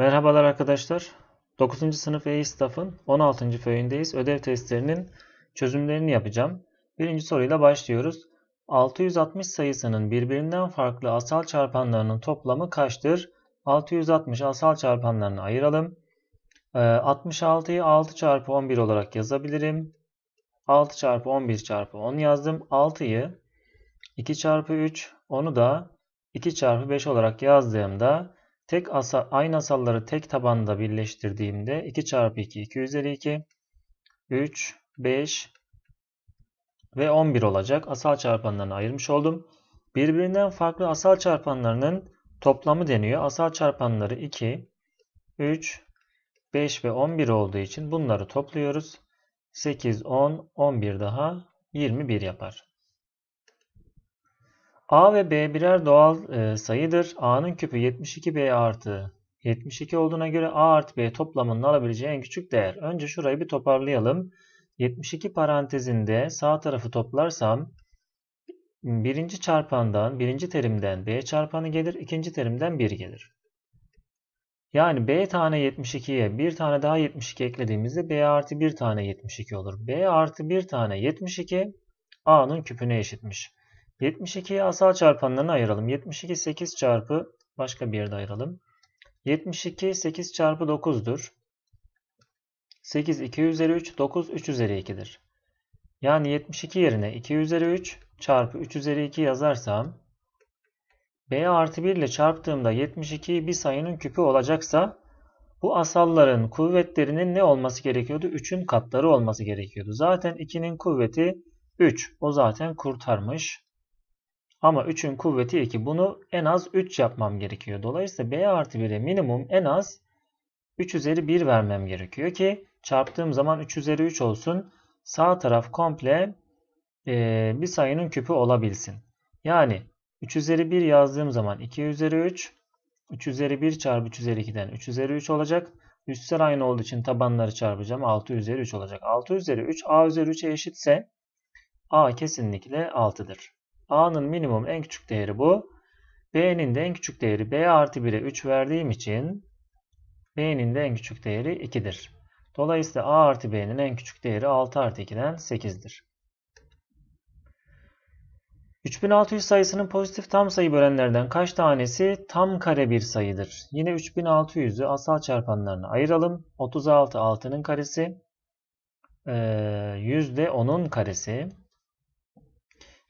Merhabalar arkadaşlar. 9. sınıf Eİ Staff'ın 16. föyündeyiz. Ödev testlerinin çözümlerini yapacağım. Birinci soruyla başlıyoruz. 660 sayısının birbirinden farklı asal çarpanlarının toplamı kaçtır? 660 asal çarpanlarını ayıralım. 66'yı ee, 6 çarpı 11 olarak yazabilirim. 6 çarpı 11 çarpı 10 yazdım. 6'yı 2 çarpı 3 onu da 2 çarpı 5 olarak yazdığımda Tek asa, aynı asalları tek tabanda birleştirdiğimde 2 çarpı 2 2 üzeri 2 3, 5 ve 11 olacak asal çarpanlarını ayırmış oldum. Birbirinden farklı asal çarpanlarının toplamı deniyor. Asal çarpanları 2, 3, 5 ve 11 olduğu için bunları topluyoruz. 8, 10, 11 daha 21 yapar. A ve B birer doğal e, sayıdır. A'nın küpü 72B artı 72 olduğuna göre A artı B toplamının alabileceği en küçük değer. Önce şurayı bir toparlayalım. 72 parantezinde sağ tarafı toplarsam birinci çarpandan, birinci terimden B çarpanı gelir, ikinci terimden 1 gelir. Yani B tane 72'ye bir tane daha 72 eklediğimizde B artı bir tane 72 olur. B artı bir tane 72 A'nın küpüne eşitmiş. 72'yi asal çarpanlarına ayıralım. 72 8 çarpı başka bir yerde ayıralım. 72 8 çarpı 9'dur. 8 2 üzeri 3 9 3 üzeri 2'dir. Yani 72 yerine 2 üzeri 3 çarpı 3 üzeri 2 yazarsam b artı 1 ile çarptığımda 72 bir sayının küpü olacaksa bu asalların kuvvetlerinin ne olması gerekiyordu? 3'ün katları olması gerekiyordu. Zaten 2'nin kuvveti 3. O zaten kurtarmış. Ama 3'ün kuvveti 2. Bunu en az 3 yapmam gerekiyor. Dolayısıyla b artı 1'e minimum en az 3 üzeri 1 vermem gerekiyor ki çarptığım zaman 3 üzeri 3 olsun. Sağ taraf komple e, bir sayının küpü olabilsin. Yani 3 üzeri 1 yazdığım zaman 2 üzeri 3. 3 üzeri 1 çarpı 3 üzeri 2'den 3 üzeri 3 olacak. Üstler aynı olduğu için tabanları çarpacağım. 6 üzeri 3 olacak. 6 üzeri 3 a üzeri 3'e eşitse a kesinlikle 6'dır. A'nın minimum en küçük değeri bu. B'nin de en küçük değeri B artı 1'e 3 verdiğim için B'nin de en küçük değeri 2'dir. Dolayısıyla A artı B'nin en küçük değeri 6 artı 2'den 8'dir. 3600 sayısının pozitif tam sayı bölenlerden kaç tanesi tam kare bir sayıdır? Yine 3600'ü asal çarpanlarına ayıralım. 36 6'nın karesi, %10'un karesi,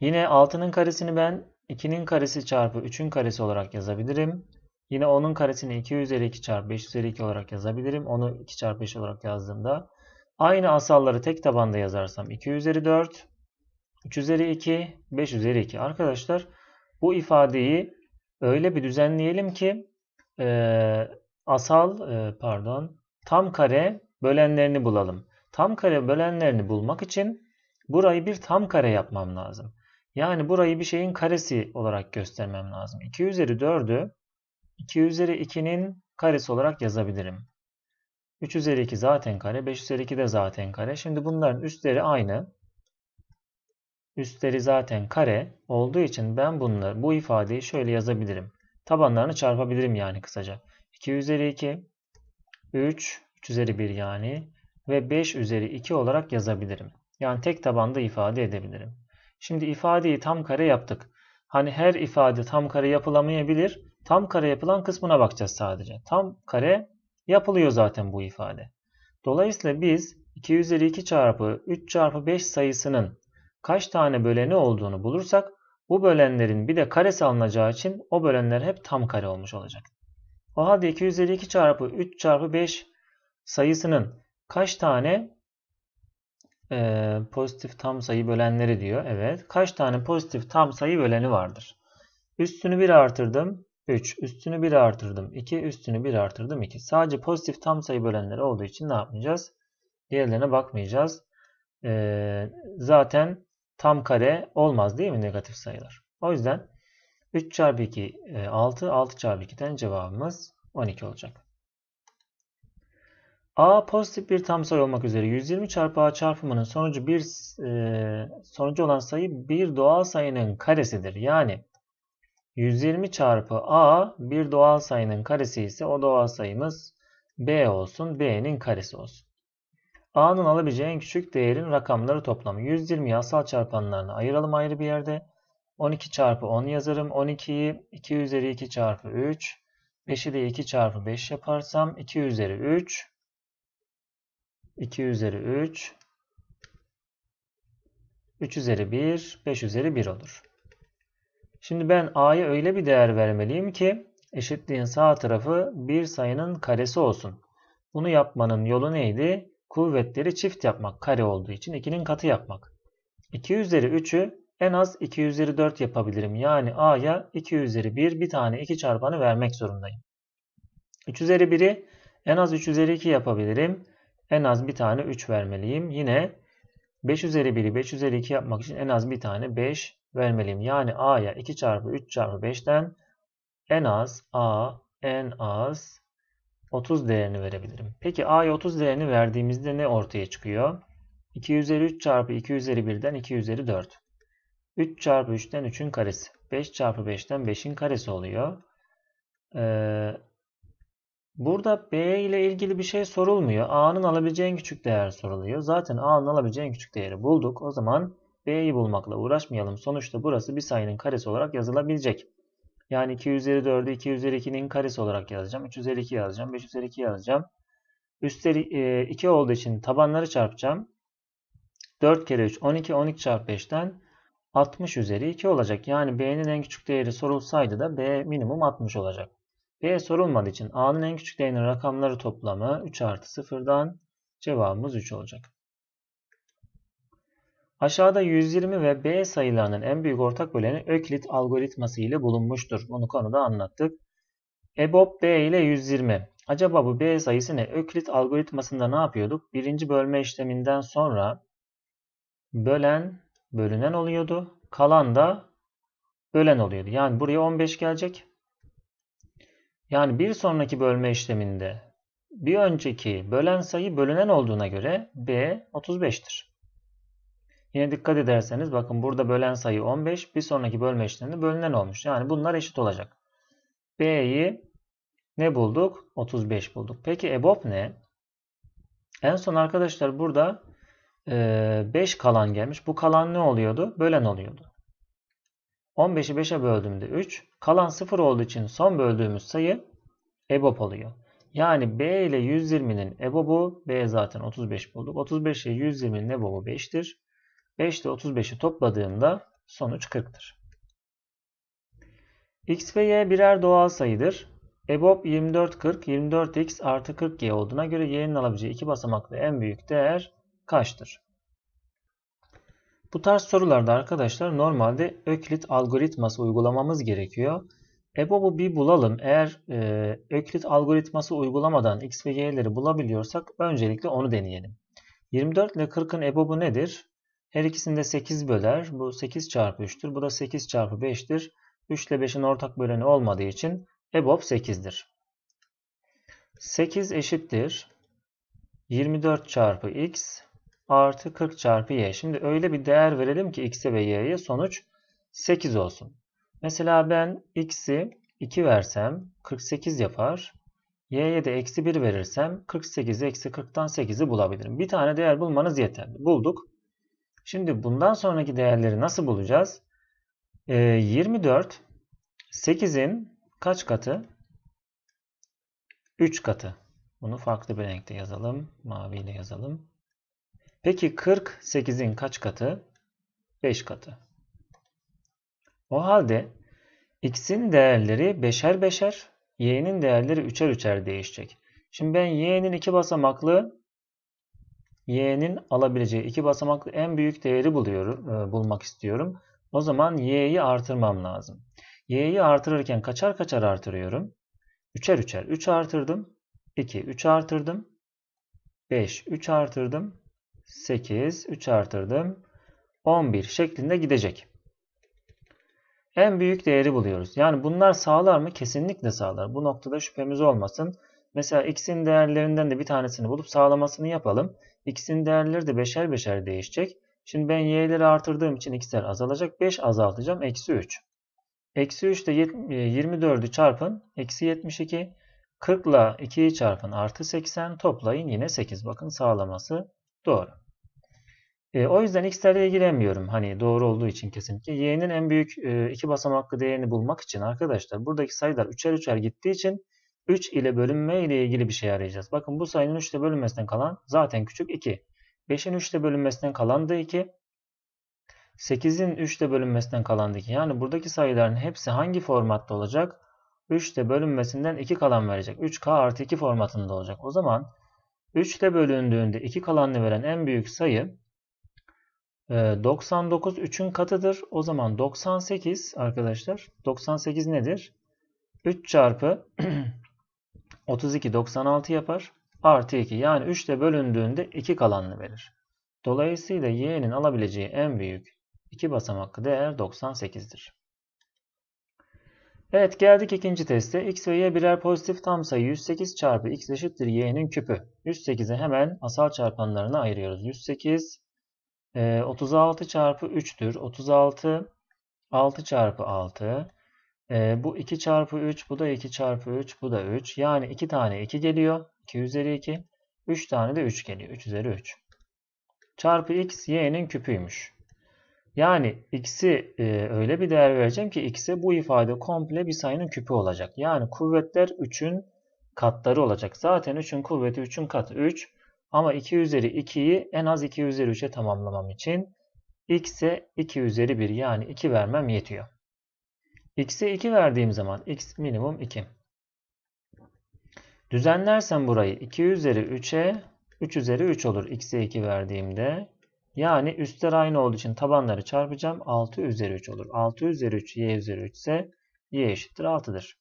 Yine 6'nın karesini ben 2'nin karesi çarpı 3'ün karesi olarak yazabilirim. Yine 10'un karesini 2 üzeri 2 çarpı 5 üzeri 2 olarak yazabilirim. Onu 2 çarpı 5 olarak yazdığımda. Aynı asalları tek tabanda yazarsam 2 üzeri 4, 3 üzeri 2, 5 üzeri 2. Arkadaşlar bu ifadeyi öyle bir düzenleyelim ki e, asal e, pardon tam kare bölenlerini bulalım. Tam kare bölenlerini bulmak için burayı bir tam kare yapmam lazım. Yani burayı bir şeyin karesi olarak göstermem lazım. 2 üzeri 4'ü 2 üzeri 2'nin karesi olarak yazabilirim. 3 üzeri 2 zaten kare. 5 üzeri 2 de zaten kare. Şimdi bunların üstleri aynı. Üstleri zaten kare olduğu için ben bunları, bu ifadeyi şöyle yazabilirim. Tabanlarını çarpabilirim yani kısaca. 2 üzeri 2, 3, 3 üzeri 1 yani ve 5 üzeri 2 olarak yazabilirim. Yani tek tabanda ifade edebilirim. Şimdi ifadeyi tam kare yaptık. Hani her ifade tam kare yapılamayabilir. Tam kare yapılan kısmına bakacağız sadece. Tam kare yapılıyor zaten bu ifade. Dolayısıyla biz 2 üzeri 2 çarpı 3 çarpı 5 sayısının kaç tane böleni olduğunu bulursak bu bölenlerin bir de karesi alınacağı için o bölenler hep tam kare olmuş olacak. O halde 2 üzeri 2 çarpı 3 çarpı 5 sayısının kaç tane e, pozitif tam sayı bölenleri diyor. Evet. Kaç tane pozitif tam sayı böleni vardır? Üstünü 1 artırdım. 3. Üstünü 1 artırdım. 2. Üstünü 1 artırdım. 2. Sadece pozitif tam sayı bölenleri olduğu için ne yapmayacağız? Diğerlerine bakmayacağız. E, zaten tam kare olmaz değil mi negatif sayılar? O yüzden 3 çarpı 2 6. 6 çarpı 2'den cevabımız 12 olacak. A pozitif bir tam sayı olmak üzere 120 çarpı A çarpımının sonucu bir e, sonucu olan sayı bir doğal sayının karesidir. Yani 120 çarpı A bir doğal sayının karesi ise o doğal sayımız B olsun. B'nin karesi olsun. A'nın alabileceği en küçük değerin rakamları toplamı. 120 asal çarpanlarına ayıralım ayrı bir yerde. 12 çarpı 10 yazarım. 12'yi 2 üzeri 2 çarpı 3. 5'i de 2 çarpı 5 yaparsam 2 üzeri 3. 2 üzeri 3, 3 üzeri 1, 5 üzeri 1 olur. Şimdi ben a'ya öyle bir değer vermeliyim ki eşitliğin sağ tarafı bir sayının karesi olsun. Bunu yapmanın yolu neydi? Kuvvetleri çift yapmak. Kare olduğu için 2'nin katı yapmak. 2 üzeri 3'ü en az 2 üzeri 4 yapabilirim. Yani a'ya 2 üzeri 1 bir tane 2 çarpanı vermek zorundayım. 3 üzeri 1'i en az 3 üzeri 2 yapabilirim en az bir tane 3 vermeliyim. Yine 5 üzeri 1'i 5 üzeri 2 yapmak için en az bir tane 5 vermeliyim. Yani A'ya 2 çarpı 3 çarpı 5'ten en az A en az 30 değerini verebilirim. Peki A'ya 30 değerini verdiğimizde ne ortaya çıkıyor? 2 üzeri 3 çarpı 2 üzeri 1'den 2 üzeri 4. 3 çarpı 3'ten 3'ün karesi. 5 çarpı 5'ten 5'in karesi oluyor. Ee, Burada B ile ilgili bir şey sorulmuyor. A'nın alabileceği en küçük değer soruluyor. Zaten A'nın alabileceği en küçük değeri bulduk. O zaman B'yi bulmakla uğraşmayalım. Sonuçta burası bir sayının karesi olarak yazılabilecek. Yani 2 üzeri 4'ü 2 üzeri 2'nin karesi olarak yazacağım. 3 üzeri 2 yazacağım. 5 üzeri 2 yazacağım. Üstleri 2 olduğu için tabanları çarpacağım. 4 kere 3 12 12 çarpı 5'ten 60 üzeri 2 olacak. Yani B'nin en küçük değeri sorulsaydı da B minimum 60 olacak. B sorulmadığı için A'nın en küçük değerinin rakamları toplamı 3 artı 0'dan cevabımız 3 olacak. Aşağıda 120 ve B sayılarının en büyük ortak böleni Öklit algoritması ile bulunmuştur. Onu konuda anlattık. EBOB B ile 120. Acaba bu B sayısı ne? Öklit algoritmasında ne yapıyorduk? Birinci bölme işleminden sonra bölen bölünen oluyordu. Kalan da bölen oluyordu. Yani buraya 15 gelecek. Yani bir sonraki bölme işleminde bir önceki bölen sayı bölünen olduğuna göre B 35'tir. Yine dikkat ederseniz bakın burada bölen sayı 15 bir sonraki bölme işleminde bölünen olmuş. Yani bunlar eşit olacak. B'yi ne bulduk? 35 bulduk. Peki EBOB ne? En son arkadaşlar burada 5 kalan gelmiş. Bu kalan ne oluyordu? Bölen oluyordu. 15'i 5'e böldüğümde 3. Kalan 0 olduğu için son böldüğümüz sayı EBOB oluyor. Yani B ile 120'nin EBOB'u B zaten 35 bulduk. 35 ile 120'nin EBOB'u 5'tir. 5 ile 35'i topladığında sonuç 40'tır. X ve Y birer doğal sayıdır. EBOB 24 40, 24X artı 40Y olduğuna göre Y'nin alabileceği iki basamaklı en büyük değer kaçtır? Bu tarz sorularda arkadaşlar normalde Öklit algoritması uygulamamız gerekiyor. EBOB'u bir bulalım. Eğer e, Öklit algoritması uygulamadan x ve y'leri bulabiliyorsak öncelikle onu deneyelim. 24 ile 40'ın EBOB'u nedir? Her ikisinde 8 böler. Bu 8 çarpı 3'tür. Bu da 8 çarpı 5'tir. 3 ile 5'in ortak böleni olmadığı için EBOB 8'dir. 8 eşittir. 24 çarpı x artı 40 çarpı y. Şimdi öyle bir değer verelim ki x'e ve y'ye sonuç 8 olsun. Mesela ben x'i 2 versem 48 yapar. y'ye de eksi 1 verirsem 48'i eksi 40'tan 8'i bulabilirim. Bir tane değer bulmanız yeterli. Bulduk. Şimdi bundan sonraki değerleri nasıl bulacağız? E, 24 8'in kaç katı? 3 katı. Bunu farklı bir renkte yazalım. Maviyle yazalım. Peki 48'in kaç katı? 5 katı. O halde x'in değerleri 5'er 5'er, y'nin değerleri 3'er 3'er değişecek. Şimdi ben y'nin 2 basamaklı y'nin alabileceği 2 basamaklı en büyük değeri buluyorum, e, bulmak istiyorum. O zaman y'yi artırmam lazım. y'yi artırırken kaçar kaçar artırıyorum. 3'er 3'er 3 artırdım. 2 3 artırdım. 5 3 artırdım. 8, 3 artırdım. 11 şeklinde gidecek. En büyük değeri buluyoruz. Yani bunlar sağlar mı? Kesinlikle sağlar. Bu noktada şüphemiz olmasın. Mesela x'in değerlerinden de bir tanesini bulup sağlamasını yapalım. x'in değerleri de beşer beşer değişecek. Şimdi ben y'leri artırdığım için x'ler azalacak. 5 azaltacağım. Eksi 3. Eksi 3 ile 24'ü çarpın. Eksi 72. 40 ile 2'yi çarpın. Artı 80. Toplayın. Yine 8. Bakın sağlaması doğru. E, o yüzden x ilgilenmiyorum, Hani doğru olduğu için kesinlikle. Y'nin en büyük e, iki basamaklı değerini bulmak için arkadaşlar buradaki sayılar üçer üçer gittiği için 3 ile bölünme ile ilgili bir şey arayacağız. Bakın bu sayının 3 ile bölünmesinden kalan zaten küçük 2. 5'in 3 ile bölünmesinden kalan da 2. 8'in 3 ile bölünmesinden kalan da 2. Yani buradaki sayıların hepsi hangi formatta olacak? 3 ile bölünmesinden 2 kalan verecek. 3K artı 2 formatında olacak. O zaman 3 ile bölündüğünde 2 kalanını veren en büyük sayı 99 ee, 3'ün katıdır. O zaman 98 arkadaşlar. 98 nedir? 3 çarpı 32 96 yapar. Artı 2. Yani 3 ile bölündüğünde 2 kalanını verir. Dolayısıyla y'nin alabileceği en büyük 2 basamaklı değer 98'dir. Evet geldik ikinci teste. X ve Y birer pozitif tam sayı 108 çarpı X eşittir Y'nin küpü. 108'i hemen asal çarpanlarına ayırıyoruz. 108 e, ee, 36 çarpı 3'tür. 36 6 çarpı 6. E, ee, bu 2 çarpı 3, bu da 2 çarpı 3, bu da 3. Yani 2 tane 2 geliyor. 2 üzeri 2. 3 tane de 3 geliyor. 3 üzeri 3. Çarpı x y'nin küpüymüş. Yani x'i e, öyle bir değer vereceğim ki x'e bu ifade komple bir sayının küpü olacak. Yani kuvvetler 3'ün katları olacak. Zaten 3'ün kuvveti 3'ün katı 3. Ama 2 üzeri 2'yi en az 2 üzeri 3'e tamamlamam için x'e 2 üzeri 1 yani 2 vermem yetiyor. x'e 2 verdiğim zaman x minimum 2. Düzenlersem burayı 2 üzeri 3'e 3 üzeri 3 olur x'e 2 verdiğimde. Yani üstler aynı olduğu için tabanları çarpacağım. 6 üzeri 3 olur. 6 üzeri 3 y üzeri 3 ise y eşittir 6'dır.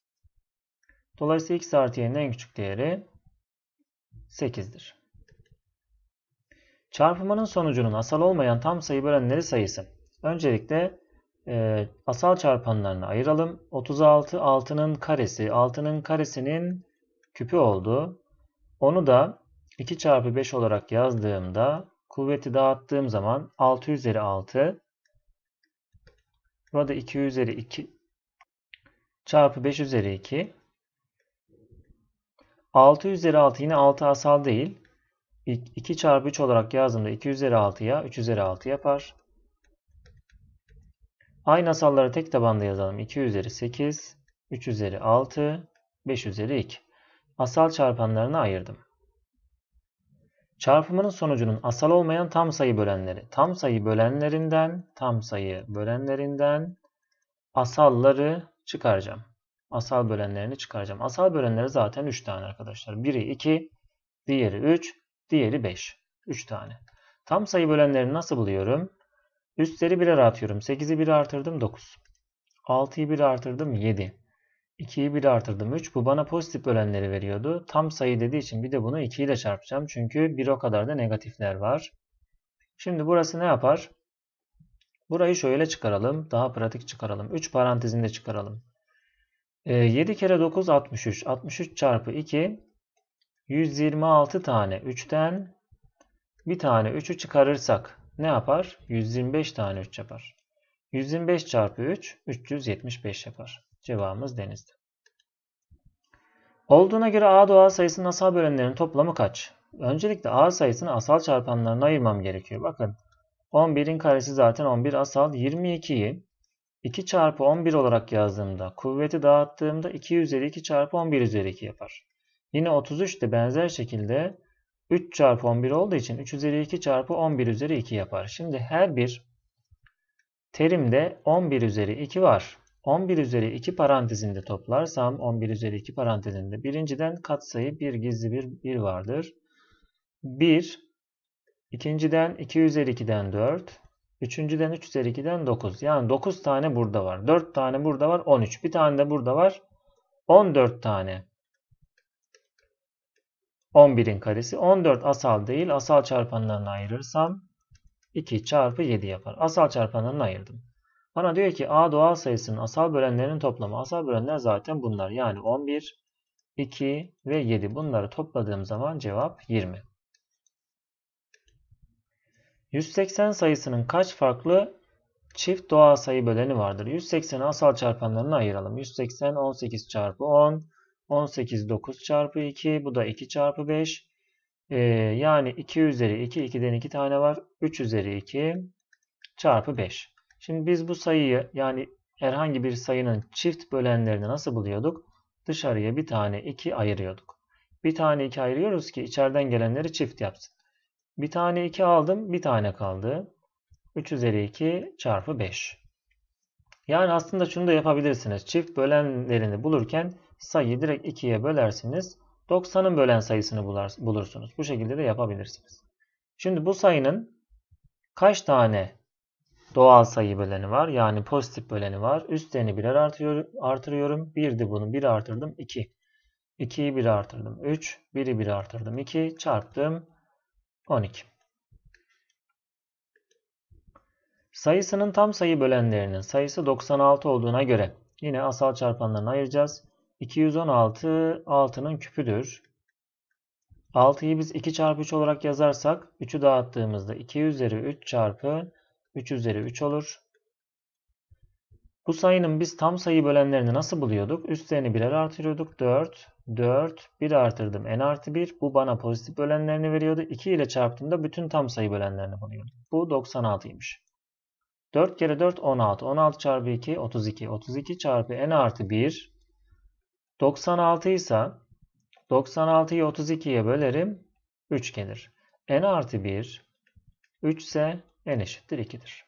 Dolayısıyla x artı y'nin en küçük değeri 8'dir. Çarpımının sonucunun asal olmayan tam sayı bölenleri sayısı. Öncelikle e, asal çarpanlarını ayıralım. 36 6'nın karesi. 6'nın karesinin küpü oldu. Onu da 2 çarpı 5 olarak yazdığımda kuvveti dağıttığım zaman 6 üzeri 6 burada 2 üzeri 2 çarpı 5 üzeri 2 6 üzeri 6 yine 6 asal değil. 2 çarpı 3 olarak yazdığımda 2 üzeri 6'ya 3 üzeri 6 yapar. Aynı asalları tek tabanda yazalım. 2 üzeri 8, 3 üzeri 6, 5 üzeri 2. Asal çarpanlarını ayırdım. Çarpımının sonucunun asal olmayan tam sayı bölenleri. Tam sayı bölenlerinden, tam sayı bölenlerinden asalları çıkaracağım. Asal bölenlerini çıkaracağım. Asal bölenleri zaten 3 tane arkadaşlar. Biri 2, diğeri 3, Diğeri 5. 3 tane. Tam sayı bölenlerini nasıl buluyorum? Üstleri 1'e atıyorum. 8'i 1'e artırdım 9. 6'yı 1'e artırdım 7. 2'yi 1'e artırdım 3. Bu bana pozitif bölenleri veriyordu. Tam sayı dediği için bir de bunu 2 ile çarpacağım. Çünkü 1 o kadar da negatifler var. Şimdi burası ne yapar? Burayı şöyle çıkaralım. Daha pratik çıkaralım. 3 parantezinde çıkaralım. 7 ee, kere 9 63. 63 çarpı 2 126 tane 3'ten bir tane 3'ü çıkarırsak ne yapar? 125 tane 3 yapar. 125 çarpı 3 375 yapar. Cevabımız denizdi. Olduğuna göre A doğal sayısının asal bölenlerinin toplamı kaç? Öncelikle A sayısını asal çarpanlarına ayırmam gerekiyor. Bakın 11'in karesi zaten 11 asal. 22'yi 2 çarpı 11 olarak yazdığımda kuvveti dağıttığımda 2 üzeri 2 çarpı 11 üzeri 2 yapar. Yine 33 de benzer şekilde 3 çarpı 11 olduğu için 3 üzeri 2 çarpı 11 üzeri 2 yapar. Şimdi her bir terimde 11 üzeri 2 var. 11 üzeri 2 parantezinde toplarsam 11 üzeri 2 parantezinde birinciden katsayı 1 gizli bir 1 vardır. 1 ikinciden 2 üzeri 2'den 4 üçüncüden 3 üzeri 2'den 9 yani 9 tane burada var 4 tane burada var 13 bir tane de burada var 14 tane 11'in karesi. 14 asal değil. Asal çarpanlarını ayırırsam 2 çarpı 7 yapar. Asal çarpanlarını ayırdım. Bana diyor ki A doğal sayısının asal bölenlerinin toplamı. Asal bölenler zaten bunlar. Yani 11, 2 ve 7. Bunları topladığım zaman cevap 20. 180 sayısının kaç farklı çift doğal sayı böleni vardır? 180'i asal çarpanlarını ayıralım. 180 18 çarpı 10 18 9 çarpı 2 bu da 2 çarpı 5. Ee, yani 2 üzeri 2 2'den 2 tane var. 3 üzeri 2 çarpı 5. Şimdi biz bu sayıyı yani herhangi bir sayının çift bölenlerini nasıl buluyorduk? Dışarıya bir tane 2 ayırıyorduk. Bir tane 2 ayırıyoruz ki içeriden gelenleri çift yapsın. Bir tane 2 aldım bir tane kaldı. 3 üzeri 2 çarpı 5. Yani aslında şunu da yapabilirsiniz. Çift bölenlerini bulurken sayıyı direkt 2'ye bölersiniz. 90'ın bölen sayısını bulursunuz. Bu şekilde de yapabilirsiniz. Şimdi bu sayının kaç tane doğal sayı böleni var? Yani pozitif böleni var. Üstlerini birer artıyor, artırıyorum. 1'di bunu 1 artırdım 2. 2'yi 1 artırdım 3. 1'i 1 artırdım 2. Çarptım 12. Sayısının tam sayı bölenlerinin sayısı 96 olduğuna göre yine asal çarpanlarını ayıracağız. 216 6'nın küpüdür. 6'yı biz 2 çarpı 3 olarak yazarsak 3'ü dağıttığımızda 2 üzeri 3 çarpı 3 üzeri 3 olur. Bu sayının biz tam sayı bölenlerini nasıl buluyorduk? Üstlerini birer artırıyorduk. 4, 4, 1 artırdım. n artı 1. Bu bana pozitif bölenlerini veriyordu. 2 ile çarptığımda bütün tam sayı bölenlerini buluyordum. Bu 96'ymış. 4 kere 4 16. 16 çarpı 2 32. 32 çarpı n artı 1 96 ise 96'yı 32'ye bölerim 3 gelir. n artı 1 3 ise n eşittir 2'dir.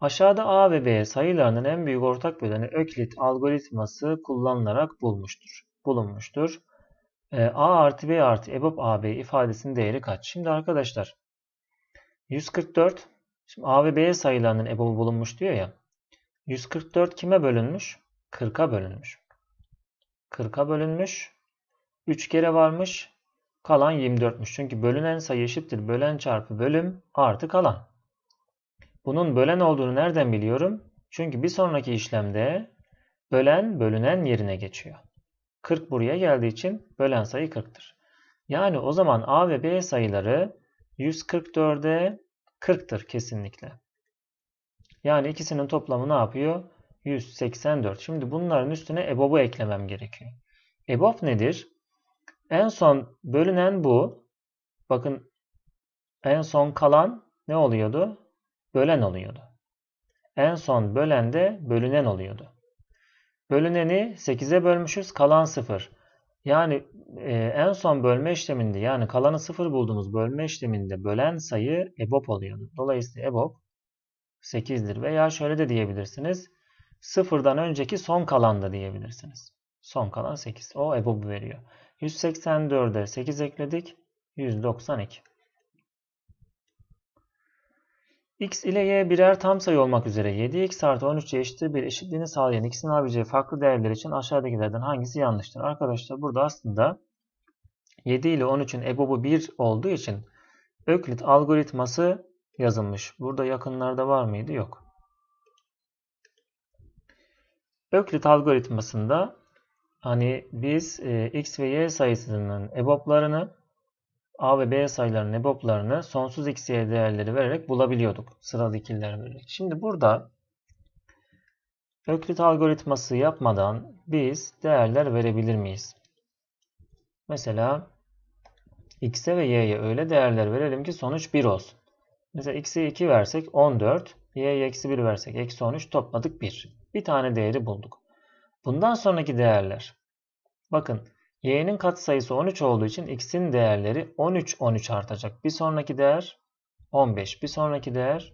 Aşağıda A ve B sayılarının en büyük ortak böleni Öklit algoritması kullanılarak bulmuştur. bulunmuştur. E, A artı B artı EBOB AB ifadesinin değeri kaç? Şimdi arkadaşlar 144 Şimdi A ve B sayılarının EBOB'u bulunmuş diyor ya. 144 kime bölünmüş? 40'a bölünmüş. 40'a bölünmüş. 3 kere varmış. Kalan 24'müş. Çünkü bölünen sayı eşittir. Bölen çarpı bölüm artı kalan. Bunun bölen olduğunu nereden biliyorum? Çünkü bir sonraki işlemde bölen bölünen yerine geçiyor. 40 buraya geldiği için bölen sayı 40'tır. Yani o zaman A ve B sayıları 144'e 40'tır kesinlikle. Yani ikisinin toplamı ne yapıyor? 184. Şimdi bunların üstüne EBOB'u eklemem gerekiyor. EBOB nedir? En son bölünen bu. Bakın en son kalan ne oluyordu? Bölen oluyordu. En son bölen de bölünen oluyordu. Bölüneni 8'e bölmüşüz kalan 0. Yani e, en son bölme işleminde yani kalanı 0 bulduğumuz bölme işleminde bölen sayı EBOB oluyordu. Dolayısıyla EBOB 8'dir. Veya şöyle de diyebilirsiniz. Sıfırdan önceki son kalan da diyebilirsiniz. Son kalan 8. O EBOB veriyor. 184'e 8 ekledik. 192. x ile y birer tam sayı olmak üzere 7x artı 13 eşittir bir eşitliğini sağlayan x'in alabileceği farklı değerler için aşağıdakilerden hangisi yanlıştır? Arkadaşlar burada aslında 7 ile 13'ün ebobu 1 olduğu için Öklit algoritması yazılmış. Burada yakınlarda var mıydı? Yok. Öklit algoritmasında hani biz e, x ve y sayısının eboplarını a ve b sayılarının eboplarını sonsuz x, y değerleri vererek bulabiliyorduk. Sıralı ikililer vererek. Şimdi burada Öklit algoritması yapmadan biz değerler verebilir miyiz? Mesela x'e ve y'ye öyle değerler verelim ki sonuç 1 olsun. Mesela x'e 2 versek 14, y'ye eksi 1 versek eksi 13 topladık 1. Bir tane değeri bulduk. Bundan sonraki değerler. Bakın y'nin katsayısı 13 olduğu için x'in değerleri 13 13 artacak. Bir sonraki değer 15. Bir sonraki değer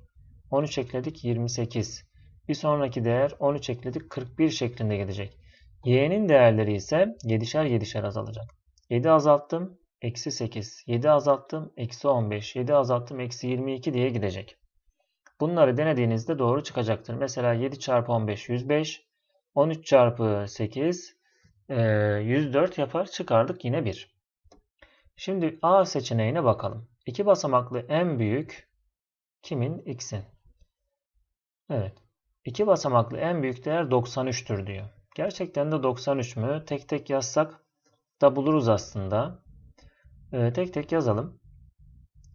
13 ekledik 28. Bir sonraki değer 13 ekledik 41 şeklinde gelecek. Y'nin değerleri ise 7'şer 7'şer azalacak. 7 azalttım eksi 8, 7 azalttım, eksi 15, 7 azalttım, eksi 22 diye gidecek. Bunları denediğinizde doğru çıkacaktır. Mesela 7 çarpı 15, 105, 13 çarpı 8, 104 e, yapar çıkardık yine 1. Şimdi A seçeneğine bakalım. İki basamaklı en büyük kimin? X'in. Evet. İki basamaklı en büyük değer 93'tür diyor. Gerçekten de 93 mü? Tek tek yazsak da buluruz aslında. Ee, tek tek yazalım.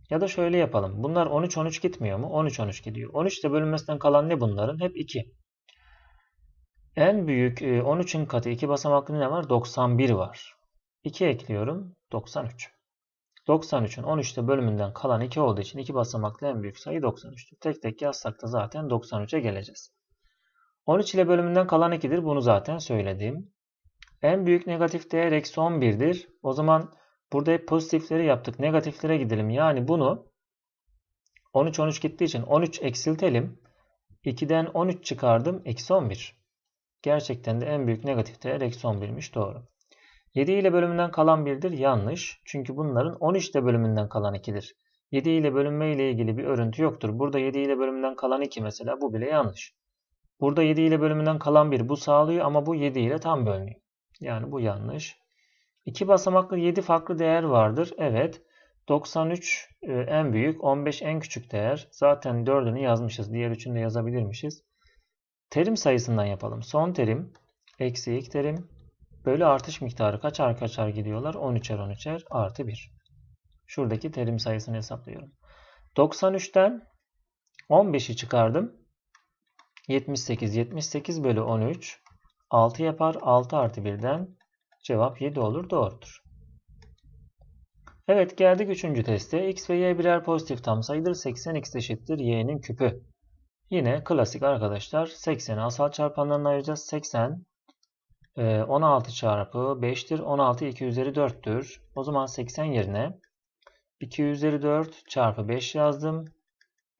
Ya da şöyle yapalım. Bunlar 13-13 gitmiyor mu? 13-13 gidiyor. 13'te bölünmesinden kalan ne bunların? Hep 2. En büyük 13'ün e, katı 2 basamaklı ne var? 91 var. 2 ekliyorum. 93. 93'ün 13'te bölümünden kalan 2 olduğu için 2 basamaklı en büyük sayı 93'tür. Tek tek yazsak da zaten 93'e geleceğiz. 13 ile bölümünden kalan 2'dir. Bunu zaten söyledim. En büyük negatif değer eksi 11'dir. O zaman Burada hep pozitifleri yaptık. Negatiflere gidelim. Yani bunu 13 13 gittiği için 13 eksiltelim. 2'den 13 çıkardım. Eksi 11. Gerçekten de en büyük negatif değer eksi 11'miş. Doğru. 7 ile bölümünden kalan 1'dir. Yanlış. Çünkü bunların 13 ile bölümünden kalan 2'dir. 7 ile bölünme ile ilgili bir örüntü yoktur. Burada 7 ile bölümünden kalan 2 mesela bu bile yanlış. Burada 7 ile bölümünden kalan 1 bu sağlıyor ama bu 7 ile tam bölünüyor. Yani bu yanlış. 2 basamaklı 7 farklı değer vardır. Evet. 93 e, en büyük, 15 en küçük değer. Zaten 4'ünü yazmışız. Diğer 3'ünü de yazabilirmişiz. Terim sayısından yapalım. Son terim, eksi ilk terim, bölü artış miktarı kaçar kaçar gidiyorlar? 13'er 13'er artı 1. Şuradaki terim sayısını hesaplıyorum. 93'ten 15'i çıkardım. 78, 78 bölü 13. 6 yapar. 6 artı 1'den Cevap 7 olur. Doğrudur. Evet geldik 3. teste. X ve Y birer pozitif tam sayıdır. 80X eşittir Y'nin küpü. Yine klasik arkadaşlar 80'i asal çarpanlarına ayıracağız. 80 16 e, çarpı 5'tir. 16 2 üzeri 4'tür. O zaman 80 yerine 2 üzeri 4 çarpı 5 yazdım.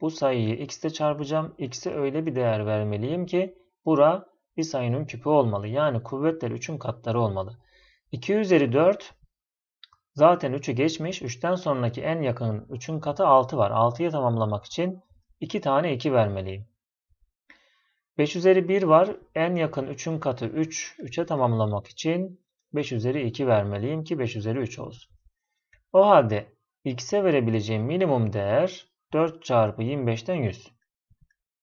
Bu sayıyı x'te çarpacağım. X'e öyle bir değer vermeliyim ki bura bir sayının küpü olmalı. Yani kuvvetler 3'ün katları olmalı. 2 üzeri 4 zaten 3'ü geçmiş. 3'ten sonraki en yakın 3'ün katı 6 var. 6'yı tamamlamak için 2 tane 2 vermeliyim. 5 üzeri 1 var. En yakın 3'ün katı 3. 3'e tamamlamak için 5 üzeri 2 vermeliyim ki 5 üzeri 3 olsun. O halde x'e verebileceğim minimum değer 4 çarpı 25'ten 100.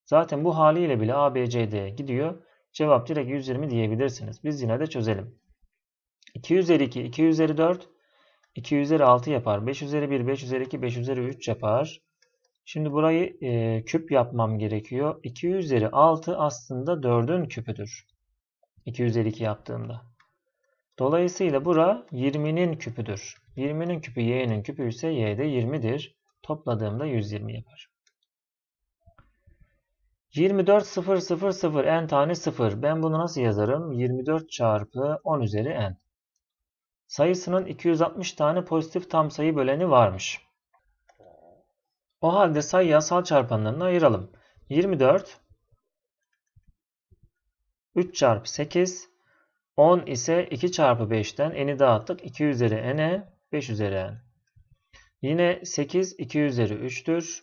Zaten bu haliyle bile ABCD gidiyor. Cevap direkt 120 diyebilirsiniz. Biz yine de çözelim. 2 üzeri 2, 2 üzeri 4, 2 üzeri 6 yapar. 5 üzeri 1, 5 üzeri 2, 5 üzeri 3 yapar. Şimdi burayı e, küp yapmam gerekiyor. 2 üzeri 6 aslında 4'ün küpüdür. 2 üzeri 2 yaptığımda. Dolayısıyla bura 20'nin küpüdür. 20'nin küpü y'nin küpü ise y'de 20'dir. Topladığımda 120 yapar. 24 0 0 0 n tane 0. Ben bunu nasıl yazarım? 24 çarpı 10 üzeri n sayısının 260 tane pozitif tam sayı böleni varmış. O halde sayı yasal çarpanlarına ayıralım. 24 3 çarpı 8 10 ise 2 çarpı 5'ten n'i dağıttık. 2 üzeri n'e 5 üzeri n. Yine 8 2 üzeri 3'tür.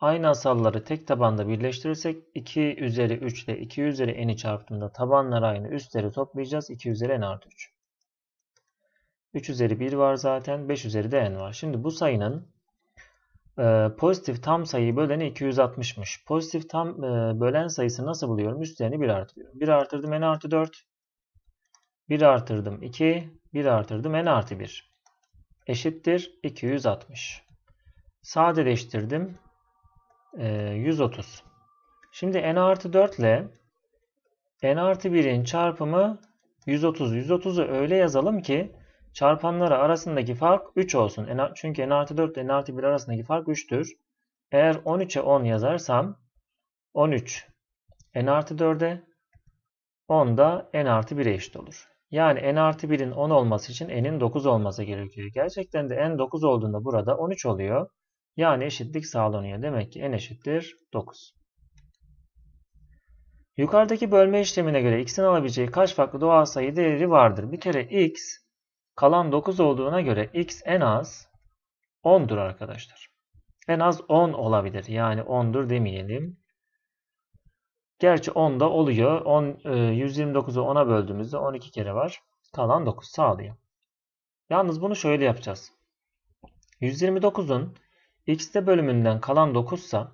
Aynı asalları tek tabanda birleştirirsek 2 üzeri 3 ile 2 üzeri n'i çarptığında tabanlar aynı üstleri toplayacağız. 2 üzeri n artı 3. 3 üzeri 1 var zaten. 5 üzeri de n var. Şimdi bu sayının e, pozitif tam sayıyı böleni 260'mış. Pozitif tam e, bölen sayısı nasıl buluyorum? Üstlerini 1 artırıyorum. 1 artırdım n artı 4. 1 artırdım 2. 1 artırdım n artı 1. Eşittir 260. Sadeleştirdim. E, 130. Şimdi n artı 4 ile n artı 1'in çarpımı 130. 130'u öyle yazalım ki çarpanları arasındaki fark 3 olsun. Çünkü n artı 4 ile n artı 1 arasındaki fark 3'tür. Eğer 13'e 10 yazarsam 13 n artı 4'e 10 da n artı 1'e eşit olur. Yani n artı 1'in 10 olması için n'in 9 olması gerekiyor. Gerçekten de n 9 olduğunda burada 13 oluyor. Yani eşitlik sağlanıyor. Demek ki n eşittir 9. Yukarıdaki bölme işlemine göre x'in alabileceği kaç farklı doğal sayı değeri vardır? Bir kere x Kalan 9 olduğuna göre x en az 10'dur arkadaşlar. En az 10 olabilir. Yani 10'dur demeyelim. Gerçi 10 da oluyor. 10, 129'u 10'a böldüğümüzde 12 kere var. Kalan 9 sağlıyor. Yalnız bunu şöyle yapacağız. 129'un x'te bölümünden kalan 9 sa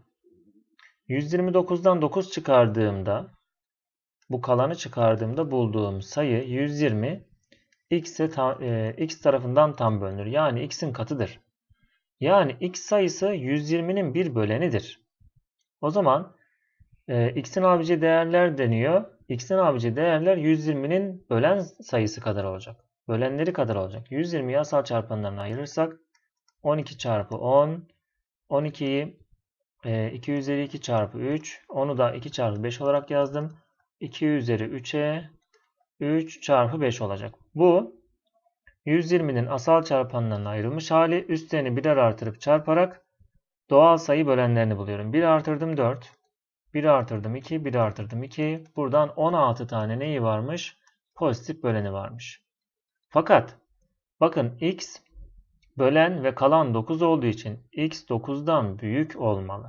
129'dan 9 çıkardığımda bu kalanı çıkardığımda bulduğum sayı 120 x'e ta, e, x tarafından tam bölünür. Yani x'in katıdır. Yani x sayısı 120'nin bir bölenidir. O zaman e, x'in abici değerler deniyor. x'in abici değerler 120'nin bölen sayısı kadar olacak. Bölenleri kadar olacak. 120 asal çarpanlarına ayırırsak 12 çarpı 10 12'yi e, 2 üzeri 2 çarpı 3 onu da 2 çarpı 5 olarak yazdım. 2 üzeri 3'e 3 çarpı 5 olacak. Bu 120'nin asal çarpanlarına ayrılmış hali üstlerini birer artırıp çarparak doğal sayı bölenlerini buluyorum. 1 artırdım 4, 1 artırdım 2, 1 artırdım 2. Buradan 16 tane neyi varmış? Pozitif böleni varmış. Fakat bakın x bölen ve kalan 9 olduğu için x 9'dan büyük olmalı.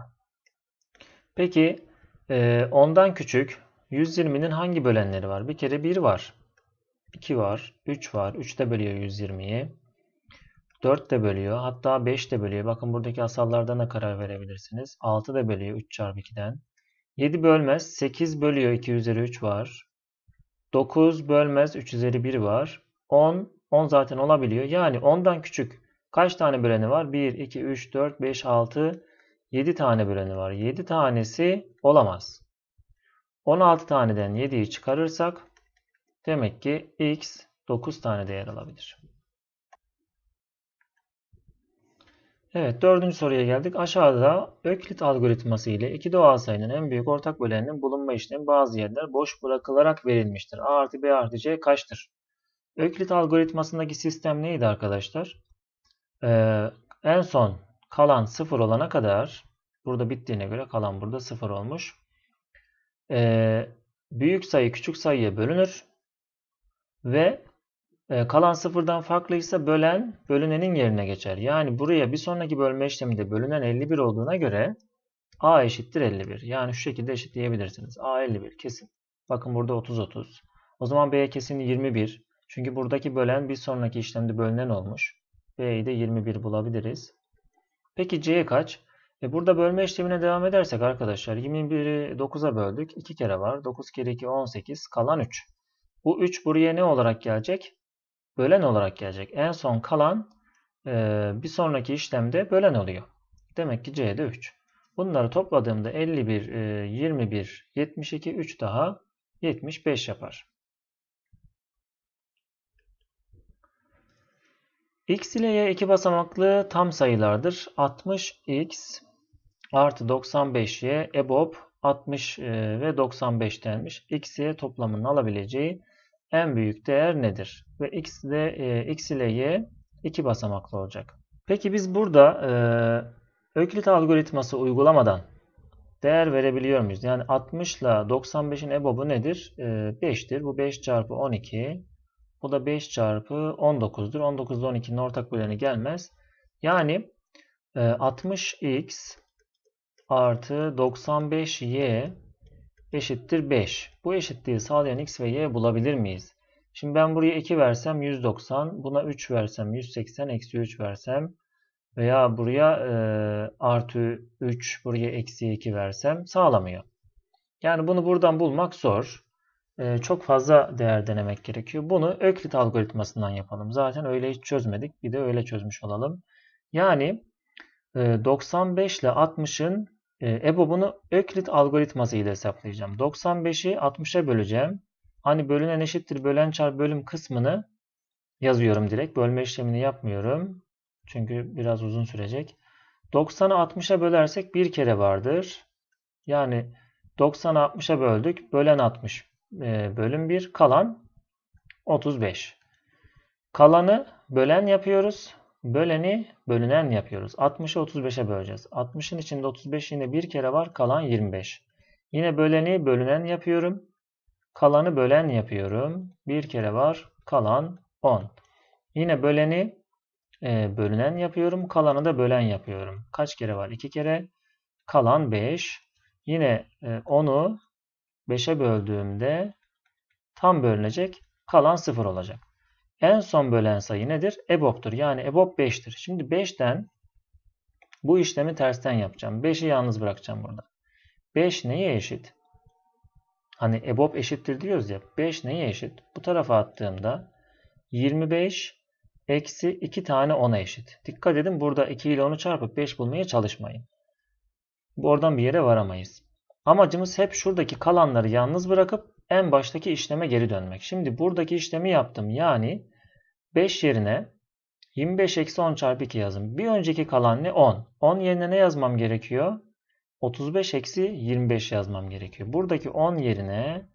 Peki e, ondan küçük 120'nin hangi bölenleri var? Bir kere 1 var. 2 var. 3 var. 3 de bölüyor 120'yi. 4 de bölüyor. Hatta 5 de bölüyor. Bakın buradaki asallardan da karar verebilirsiniz. 6 da bölüyor 3 çarpı 2'den. 7 bölmez. 8 bölüyor 2 üzeri 3 var. 9 bölmez 3 üzeri 1 var. 10, 10 zaten olabiliyor. Yani 10'dan küçük kaç tane böleni var? 1, 2, 3, 4, 5, 6, 7 tane böleni var. 7 tanesi olamaz. 16 taneden 7'yi çıkarırsak demek ki x 9 tane değer alabilir. Evet dördüncü soruya geldik. Aşağıda Öklit algoritması ile iki doğal sayının en büyük ortak böleninin bulunma işlemi bazı yerler boş bırakılarak verilmiştir. A artı B artı C kaçtır? Öklit algoritmasındaki sistem neydi arkadaşlar? Ee, en son kalan sıfır olana kadar burada bittiğine göre kalan burada sıfır olmuş e, büyük sayı küçük sayıya bölünür ve e, kalan sıfırdan farklıysa bölen bölünenin yerine geçer. Yani buraya bir sonraki bölme işleminde bölünen 51 olduğuna göre a eşittir 51. Yani şu şekilde eşitleyebilirsiniz. a 51 kesin. Bakın burada 30-30. O zaman b kesin 21. Çünkü buradaki bölen bir sonraki işlemde bölünen olmuş. b'yi de 21 bulabiliriz. Peki c kaç? E burada bölme işlemine devam edersek arkadaşlar 21'i 9'a böldük. 2 kere var. 9 kere 2 18. Kalan 3. Bu 3 buraya ne olarak gelecek? Bölen olarak gelecek. En son kalan e, bir sonraki işlemde bölen oluyor. Demek ki C'de 3. Bunları topladığımda 51, e, 21, 72, 3 daha 75 yapar. X ile Y iki basamaklı tam sayılardır. 60x artı 95y EBOB 60 ve 95 denmiş. X'ye toplamının alabileceği en büyük değer nedir? Ve x, de, e, x ile y iki basamaklı olacak. Peki biz burada e, Öklit algoritması uygulamadan değer verebiliyor muyuz? Yani 60 ile 95'in EBOB'u nedir? E, 5'tir. Bu 5 çarpı 12. Bu da 5 çarpı 19'dur. 19 ile 12'nin ortak böleni gelmez. Yani e, 60x artı 95y eşittir 5. Bu eşitliği sağlayan x ve y bulabilir miyiz? Şimdi ben buraya 2 versem 190, buna 3 versem 180, eksi 3 versem veya buraya e, artı 3, buraya eksi 2 versem sağlamıyor. Yani bunu buradan bulmak zor. E, çok fazla değer denemek gerekiyor. Bunu Öklit algoritmasından yapalım. Zaten öyle hiç çözmedik. Bir de öyle çözmüş olalım. Yani e, 95 ile 60'ın EBO ee, bunu Öklit algoritması ile hesaplayacağım. 95'i 60'a böleceğim. Hani bölünen eşittir bölen çarpı bölüm kısmını yazıyorum direkt. Bölme işlemini yapmıyorum. Çünkü biraz uzun sürecek. 90'ı 60'a bölersek bir kere vardır. Yani 90'ı 60'a böldük. Bölen 60 e, bölüm 1. Kalan 35. Kalanı bölen yapıyoruz. Böleni bölünen yapıyoruz. 60'ı 35'e böleceğiz. 60'ın içinde 35 yine bir kere var. Kalan 25. Yine böleni bölünen yapıyorum. Kalanı bölen yapıyorum. Bir kere var. Kalan 10. Yine böleni e, bölünen yapıyorum. Kalanı da bölen yapıyorum. Kaç kere var? 2 kere. Kalan 5. Yine e, 5'e böldüğümde tam bölünecek. Kalan 0 olacak. En son bölen sayı nedir? EBOB'tur. Yani EBOB 5'tir. Şimdi 5'ten bu işlemi tersten yapacağım. 5'i yalnız bırakacağım burada. 5 neye eşit? Hani EBOB eşittir diyoruz ya. 5 neye eşit? Bu tarafa attığımda 25 eksi 2 tane 10'a eşit. Dikkat edin burada 2 ile 10'u çarpıp 5 bulmaya çalışmayın. Oradan bir yere varamayız. Amacımız hep şuradaki kalanları yalnız bırakıp en baştaki işleme geri dönmek. Şimdi buradaki işlemi yaptım. Yani 5 yerine 25 eksi 10 çarpı 2 yazın. Bir önceki kalan ne? 10. 10 yerine ne yazmam gerekiyor? 35 eksi 25 yazmam gerekiyor. Buradaki 10 yerine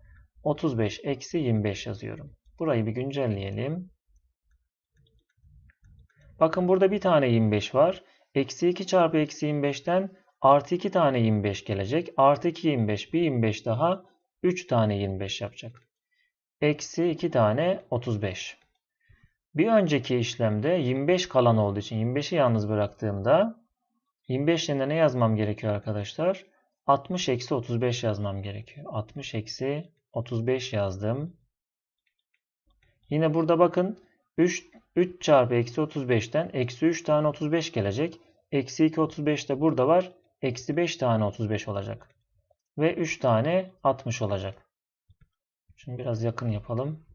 35 eksi 25 yazıyorum. Burayı bir güncelleyelim. Bakın burada bir tane 25 var. Eksi 2 çarpı eksi 25'ten artı 2 tane 25 gelecek. Artı 2 25 bir 25 daha 3 tane 25 yapacak. Eksi 2 tane 35. Bir önceki işlemde 25 kalan olduğu için 25'i yalnız bıraktığımda 25 yerine ne yazmam gerekiyor arkadaşlar? 60 eksi 35 yazmam gerekiyor. 60 eksi 35 yazdım. Yine burada bakın 3, 3 çarpı eksi 35'ten eksi 3 tane 35 gelecek. Eksi 2 35 de burada var. Eksi 5 tane 35 olacak. Ve 3 tane 60 olacak. Şimdi biraz yakın yapalım.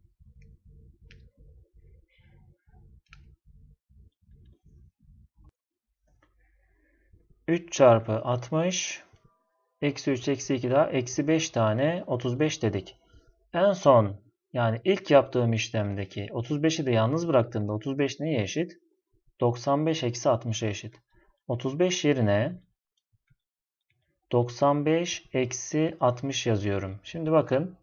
3 çarpı 60 eksi 3 eksi 2 daha eksi 5 tane 35 dedik. En son yani ilk yaptığım işlemdeki 35'i de yalnız bıraktığımda 35 neye eşit? 95 eksi 60'a eşit. 35 yerine 95 eksi 60 yazıyorum. Şimdi bakın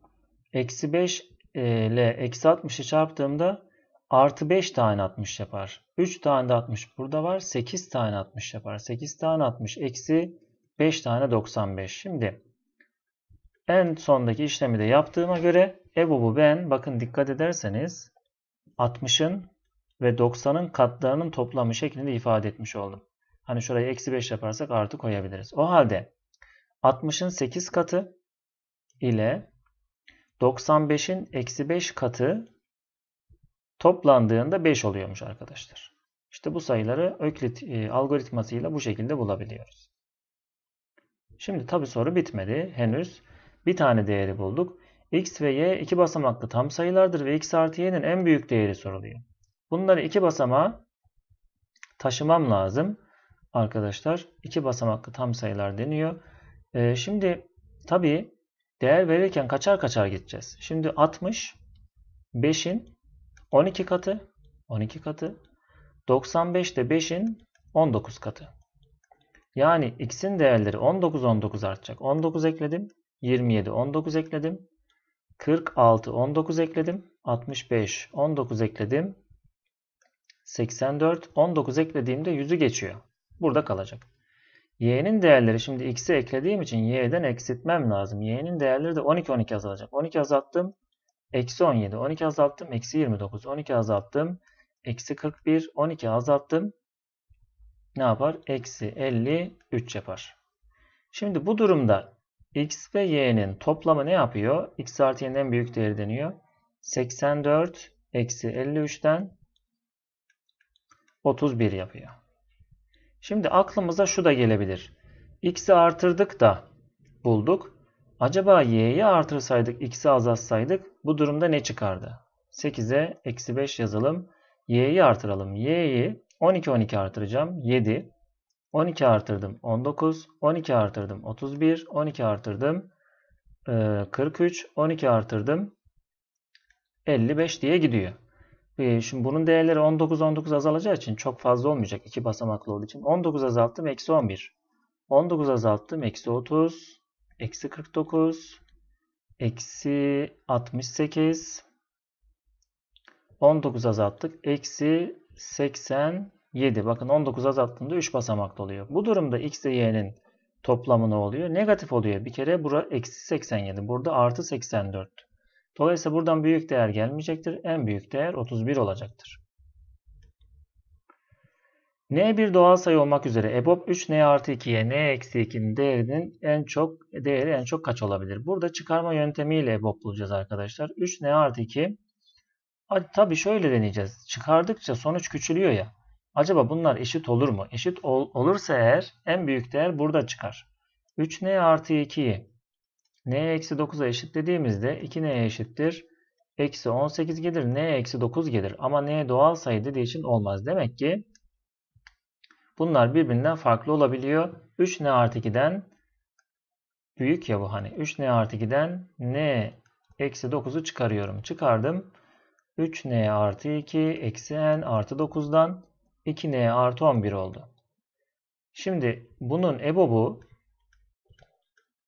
eksi 5 e, ile eksi 60'ı çarptığımda artı 5 tane 60 yapar. 3 tane de 60 burada var. 8 tane 60 yapar. 8 tane 60 eksi 5 tane 95. Şimdi en sondaki işlemi de yaptığıma göre EBOB'u ben bakın dikkat ederseniz 60'ın ve 90'ın katlarının toplamı şeklinde ifade etmiş oldum. Hani şuraya eksi 5 yaparsak artı koyabiliriz. O halde 60'ın 8 katı ile 95'in eksi 5 katı toplandığında 5 oluyormuş arkadaşlar. İşte bu sayıları Öklit e, algoritmasıyla bu şekilde bulabiliyoruz. Şimdi tabi soru bitmedi henüz. Bir tane değeri bulduk. X ve Y iki basamaklı tam sayılardır ve X artı Y'nin en büyük değeri soruluyor. Bunları iki basamağa taşımam lazım. Arkadaşlar iki basamaklı tam sayılar deniyor. E, şimdi tabi değer verirken kaçar kaçar gideceğiz. Şimdi 60 5'in 12 katı 12 katı 95 de 5'in 19 katı. Yani x'in değerleri 19 19 artacak. 19 ekledim. 27 19 ekledim. 46 19 ekledim. 65 19 ekledim. 84 19 eklediğimde 100'ü geçiyor. Burada kalacak. Y'nin değerleri şimdi x'i eklediğim için y'den eksiltmem lazım. Y'nin değerleri de 12 12 azalacak. 12 azalttım. Eksi 17. 12 azalttım. Eksi 29. 12 azalttım. Eksi 41. 12 azalttım. Ne yapar? Eksi 53 yapar. Şimdi bu durumda x ve y'nin toplamı ne yapıyor? x artı y'nin en büyük değeri deniyor. 84 eksi 53'ten 31 yapıyor. Şimdi aklımıza şu da gelebilir. x'i artırdık da bulduk. Acaba y'yi artırsaydık, x'i azaltsaydık bu durumda ne çıkardı? 8'e eksi 5 yazalım. y'yi artıralım. y'yi 12 12 artıracağım. 7. 12 artırdım 19. 12 artırdım 31. 12 artırdım 43. E, 12 artırdım 55 diye gidiyor. E, şimdi bunun değerleri 19 19 azalacağı için çok fazla olmayacak. 2 basamaklı olduğu için. 19 azalttım eksi 11. 19 azalttım eksi 30 eksi 49, eksi 68, 19 azalttık. Eksi 87. Bakın 19 azalttığında 3 basamaklı oluyor. Bu durumda x ile y'nin toplamı ne oluyor? Negatif oluyor. Bir kere bura eksi 87. Burada artı 84. Dolayısıyla buradan büyük değer gelmeyecektir. En büyük değer 31 olacaktır n bir doğal sayı olmak üzere EBOB 3 n artı 2'ye n eksi 2'nin değerinin en çok değeri en çok kaç olabilir? Burada çıkarma yöntemiyle EBOB bulacağız arkadaşlar. 3 n artı 2 Tabi şöyle deneyeceğiz. Çıkardıkça sonuç küçülüyor ya. Acaba bunlar eşit olur mu? Eşit ol, olursa eğer en büyük değer burada çıkar. 3n artı 2'yi n eksi 9'a eşitlediğimizde 2n eşittir. Eksi 18 gelir. n eksi 9 gelir. Ama n doğal sayı dediği için olmaz. Demek ki Bunlar birbirinden farklı olabiliyor. 3n artı 2'den büyük ya bu hani. 3n artı 2'den n eksi 9'u çıkarıyorum. Çıkardım. 3n artı 2 eksi n artı 9'dan 2n artı 11 oldu. Şimdi bunun ebobu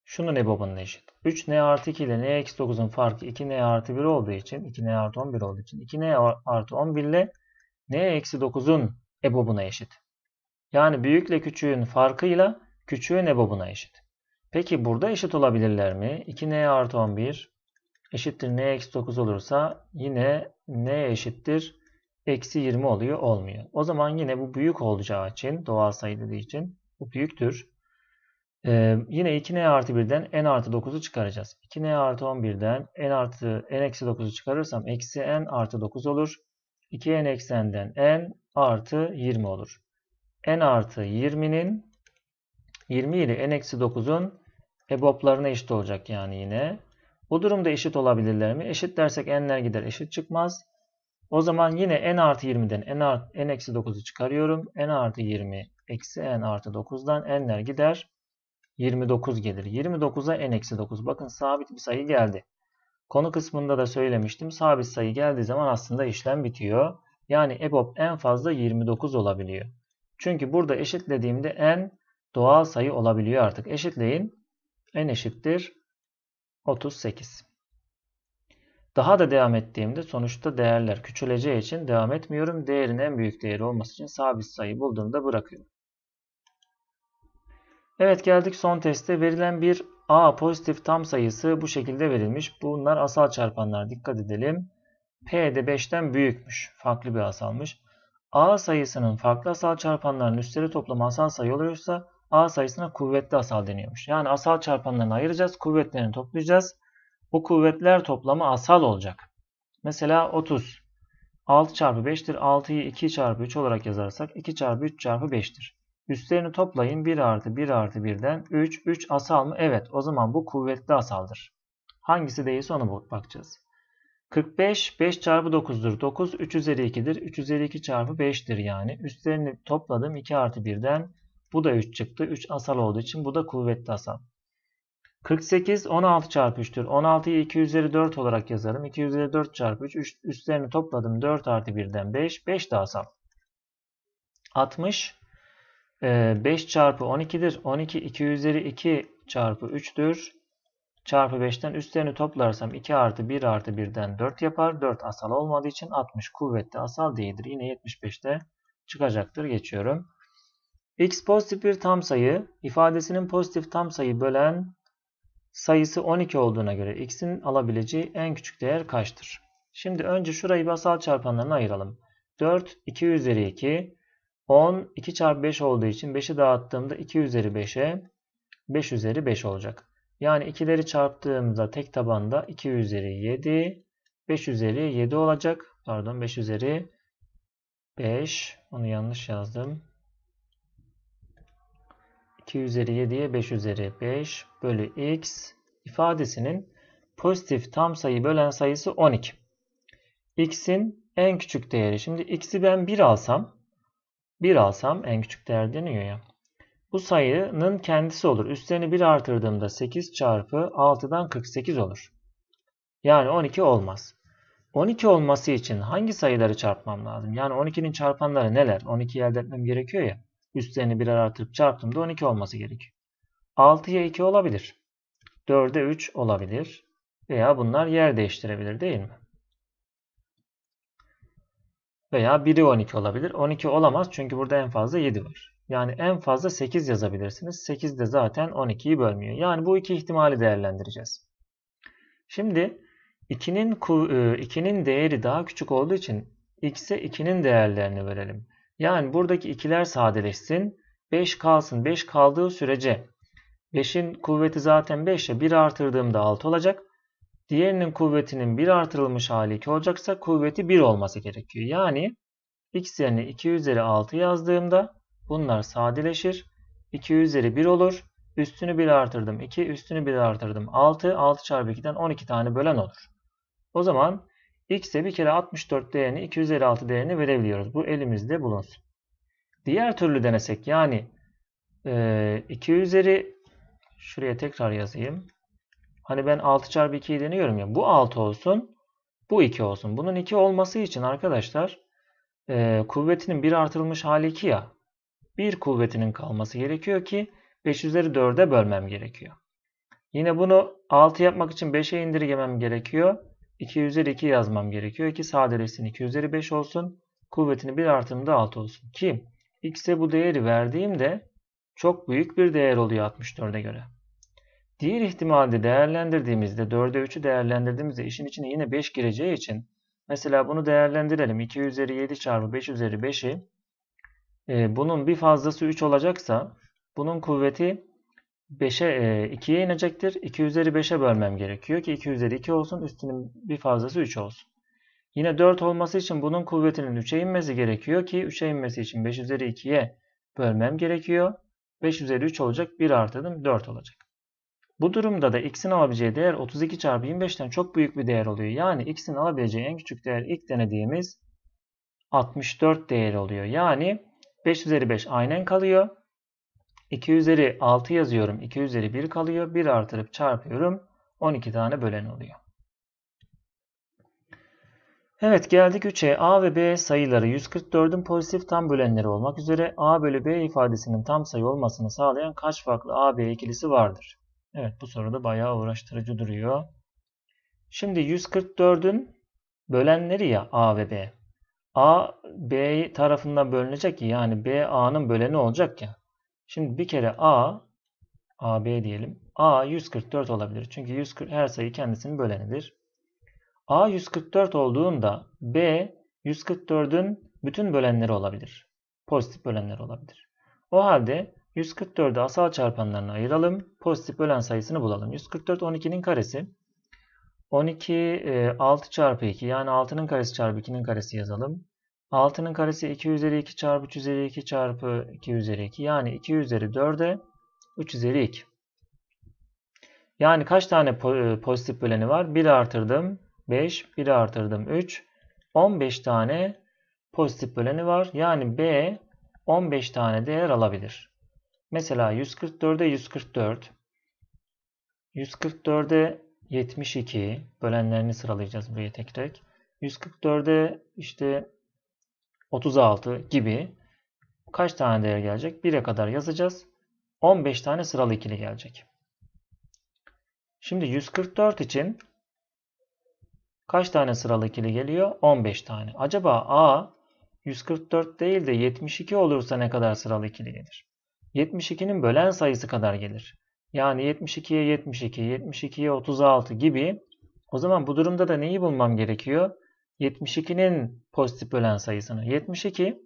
şunun ebob'una eşit. 3n artı 2 ile n eksi 9'un farkı 2n artı 1 olduğu için 2n artı 11 olduğu için 2n artı 11 ile n eksi 9'un ebobuna eşit. Yani büyükle küçüğün farkıyla küçüğü n'e ebobuna eşit. Peki burada eşit olabilirler mi? 2n artı 11 eşittir n eksi 9 olursa yine n eşittir eksi 20 oluyor olmuyor. O zaman yine bu büyük olacağı için doğal sayı dediği için bu büyüktür. Ee, yine 2n artı 1'den n artı 9'u çıkaracağız. 2n artı 11'den n artı n eksi 9'u çıkarırsam eksi n artı 9 olur. 2n eksi n'den n artı 20 olur n artı 20'nin 20 ile n eksi 9'un eboplarına eşit olacak yani yine. Bu durumda eşit olabilirler mi? Eşit dersek n'ler gider eşit çıkmaz. O zaman yine n artı 20'den n, art, n eksi 9'u çıkarıyorum. n artı 20 eksi n artı 9'dan n'ler gider. 29 gelir. 29'a n eksi 9. Bakın sabit bir sayı geldi. Konu kısmında da söylemiştim. Sabit sayı geldiği zaman aslında işlem bitiyor. Yani EBOB en fazla 29 olabiliyor. Çünkü burada eşitlediğimde n doğal sayı olabiliyor artık. Eşitleyin. n eşittir 38. Daha da devam ettiğimde sonuçta değerler küçüleceği için devam etmiyorum. Değerin en büyük değeri olması için sabit sayı bulduğumda bırakıyorum. Evet geldik son teste. Verilen bir A pozitif tam sayısı bu şekilde verilmiş. Bunlar asal çarpanlar. Dikkat edelim. P de 5'ten büyükmüş. Farklı bir asalmış. A sayısının farklı asal çarpanların üstleri toplamı asal sayı oluyorsa A sayısına kuvvetli asal deniyormuş. Yani asal çarpanlarını ayıracağız. Kuvvetlerini toplayacağız. Bu kuvvetler toplamı asal olacak. Mesela 30. 6 çarpı 5'tir. 6'yı 2 çarpı 3 olarak yazarsak 2 çarpı 3 çarpı 5'tir. Üstlerini toplayın. 1 artı 1 artı 1'den 3. 3 asal mı? Evet. O zaman bu kuvvetli asaldır. Hangisi değilse ona bakacağız. 45 5 çarpı 9'dur. 9 3 üzeri 2'dir. 3 üzeri 2 çarpı 5'tir yani. Üstlerini topladım 2 artı 1'den. Bu da 3 çıktı. 3 asal olduğu için bu da kuvvetli asal. 48 16 çarpı 3'tür. 16'yı 2 üzeri 4 olarak yazarım. 2 üzeri 4 çarpı 3. üstlerini topladım 4 artı 1'den 5. 5 de asal. 60 5 çarpı 12'dir. 12 2 üzeri 2 çarpı 3'tür çarpı 5'ten üstlerini toplarsam 2 artı 1 artı 1'den 4 yapar. 4 asal olmadığı için 60 kuvvetli asal değildir. Yine 75'te çıkacaktır. Geçiyorum. X pozitif bir tam sayı ifadesinin pozitif tam sayı bölen sayısı 12 olduğuna göre x'in alabileceği en küçük değer kaçtır? Şimdi önce şurayı bir asal çarpanlarına ayıralım. 4, 2 üzeri 2, 10, 2 çarpı 5 olduğu için 5'i dağıttığımda 2 üzeri 5'e 5 üzeri 5 olacak. Yani ikileri çarptığımızda tek tabanda 2 üzeri 7, 5 üzeri 7 olacak. Pardon 5 üzeri 5. Onu yanlış yazdım. 2 üzeri 7'ye 5 üzeri 5 bölü x ifadesinin pozitif tam sayı bölen sayısı 12. x'in en küçük değeri. Şimdi x'i ben 1 alsam 1 alsam en küçük değer deniyor ya. Bu sayının kendisi olur. Üstlerini 1 artırdığımda 8 çarpı 6'dan 48 olur. Yani 12 olmaz. 12 olması için hangi sayıları çarpmam lazım? Yani 12'nin çarpanları neler? 12 elde etmem gerekiyor ya. Üstlerini birer artırıp çarptığımda 12 olması gerekiyor. 6'ya 2 olabilir. 4'e 3 olabilir. Veya bunlar yer değiştirebilir değil mi? Veya 1'i 12 olabilir. 12 olamaz çünkü burada en fazla 7 var. Yani en fazla 8 yazabilirsiniz. 8 de zaten 12'yi bölmüyor. Yani bu iki ihtimali değerlendireceğiz. Şimdi 2'nin 2'nin e, değeri daha küçük olduğu için x'e 2'nin değerlerini verelim. Yani buradaki ikiler sadeleşsin. 5 kalsın. 5 kaldığı sürece 5'in kuvveti zaten 5 ya 1 artırdığımda 6 olacak. Diğerinin kuvvetinin 1 artırılmış hali 2 olacaksa kuvveti 1 olması gerekiyor. Yani x yerine 2 üzeri 6 yazdığımda Bunlar sadeleşir. 2 üzeri 1 olur. Üstünü 1 artırdım 2. Üstünü 1 artırdım 6. 6 çarpı 2'den 12 tane bölen olur. O zaman x'e bir kere 64 değerini 256 değerini verebiliyoruz. Bu elimizde bulunsun. Diğer türlü denesek yani e, 2 üzeri şuraya tekrar yazayım. Hani ben 6 çarpı 2'yi deniyorum ya. Bu 6 olsun. Bu 2 olsun. Bunun 2 olması için arkadaşlar e, kuvvetinin 1 artırılmış hali 2 ya bir kuvvetinin kalması gerekiyor ki 5 üzeri 4'e bölmem gerekiyor. Yine bunu 6 yapmak için 5'e indirgemem gerekiyor. 2 üzeri 2 yazmam gerekiyor ki sadeleşsin 2 üzeri 5 olsun. Kuvvetini bir artımda 6 olsun. Ki x'e bu değeri verdiğimde çok büyük bir değer oluyor 64'e göre. Diğer ihtimalde değerlendirdiğimizde 4'e 3'ü değerlendirdiğimizde işin içine yine 5 gireceği için mesela bunu değerlendirelim. 2 üzeri 7 çarpı 5 üzeri 5'i e, bunun bir fazlası 3 olacaksa bunun kuvveti 5'e e, 2'ye inecektir. 2 üzeri 5'e bölmem gerekiyor ki 2 üzeri 2 olsun üstünün bir fazlası 3 olsun. Yine 4 olması için bunun kuvvetinin 3'e inmesi gerekiyor ki 3'e inmesi için 5 üzeri 2'ye bölmem gerekiyor. 5 üzeri 3 olacak 1 artadım, 4 olacak. Bu durumda da x'in alabileceği değer 32 çarpı 25'ten çok büyük bir değer oluyor. Yani x'in alabileceği en küçük değer ilk denediğimiz 64 değeri oluyor. Yani 5 üzeri 5 aynen kalıyor. 2 üzeri 6 yazıyorum. 2 üzeri 1 kalıyor. 1 artırıp çarpıyorum. 12 tane bölen oluyor. Evet geldik 3'e. A ve B sayıları 144'ün pozitif tam bölenleri olmak üzere A bölü B ifadesinin tam sayı olmasını sağlayan kaç farklı A-B ikilisi vardır? Evet bu soruda bayağı uğraştırıcı duruyor. Şimdi 144'ün bölenleri ya A ve B. A B tarafından bölünecek yani B A'nın böleni olacak ya. Şimdi bir kere A A B diyelim. A 144 olabilir. Çünkü 140 her sayı kendisinin bölenidir. A 144 olduğunda B 144'ün bütün bölenleri olabilir. Pozitif bölenler olabilir. O halde 144'ü asal çarpanlarına ayıralım. Pozitif bölen sayısını bulalım. 144 12'nin karesi. 12 6 e, çarpı 2 yani 6'nın karesi çarpı 2'nin karesi yazalım. 6'nın karesi 2 üzeri 2 çarpı 3 üzeri 2 çarpı 2 üzeri 2 yani 2 üzeri 4'e 3 üzeri 2. Yani kaç tane e, pozitif böleni var? 1 artırdım 5, 1 artırdım 3. 15 tane pozitif böleni var. Yani B 15 tane değer alabilir. Mesela 144'e 144. 144'e 72 bölenlerini sıralayacağız buraya tek tek. 144'e işte 36 gibi kaç tane değer gelecek? 1'e kadar yazacağız. 15 tane sıralı ikili gelecek. Şimdi 144 için kaç tane sıralı ikili geliyor? 15 tane. Acaba A 144 değil de 72 olursa ne kadar sıralı ikili gelir? 72'nin bölen sayısı kadar gelir. Yani 72'ye 72, 72'ye 36 gibi. O zaman bu durumda da neyi bulmam gerekiyor? 72'nin pozitif bölen sayısını. 72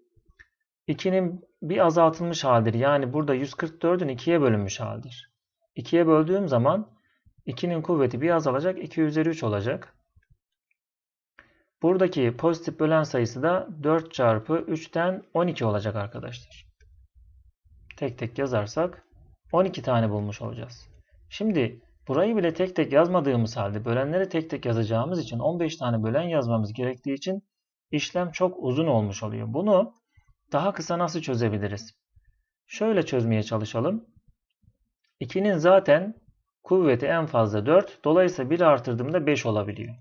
2'nin bir azaltılmış halidir. Yani burada 144'ün 2'ye bölünmüş halidir. 2'ye böldüğüm zaman 2'nin kuvveti bir azalacak. 2 üzeri 3 olacak. Buradaki pozitif bölen sayısı da 4 çarpı 3'ten 12 olacak arkadaşlar. Tek tek yazarsak 12 tane bulmuş olacağız. Şimdi burayı bile tek tek yazmadığımız halde bölenleri tek tek yazacağımız için 15 tane bölen yazmamız gerektiği için işlem çok uzun olmuş oluyor. Bunu daha kısa nasıl çözebiliriz? Şöyle çözmeye çalışalım. 2'nin zaten kuvveti en fazla 4. Dolayısıyla 1 artırdığımda 5 olabiliyor.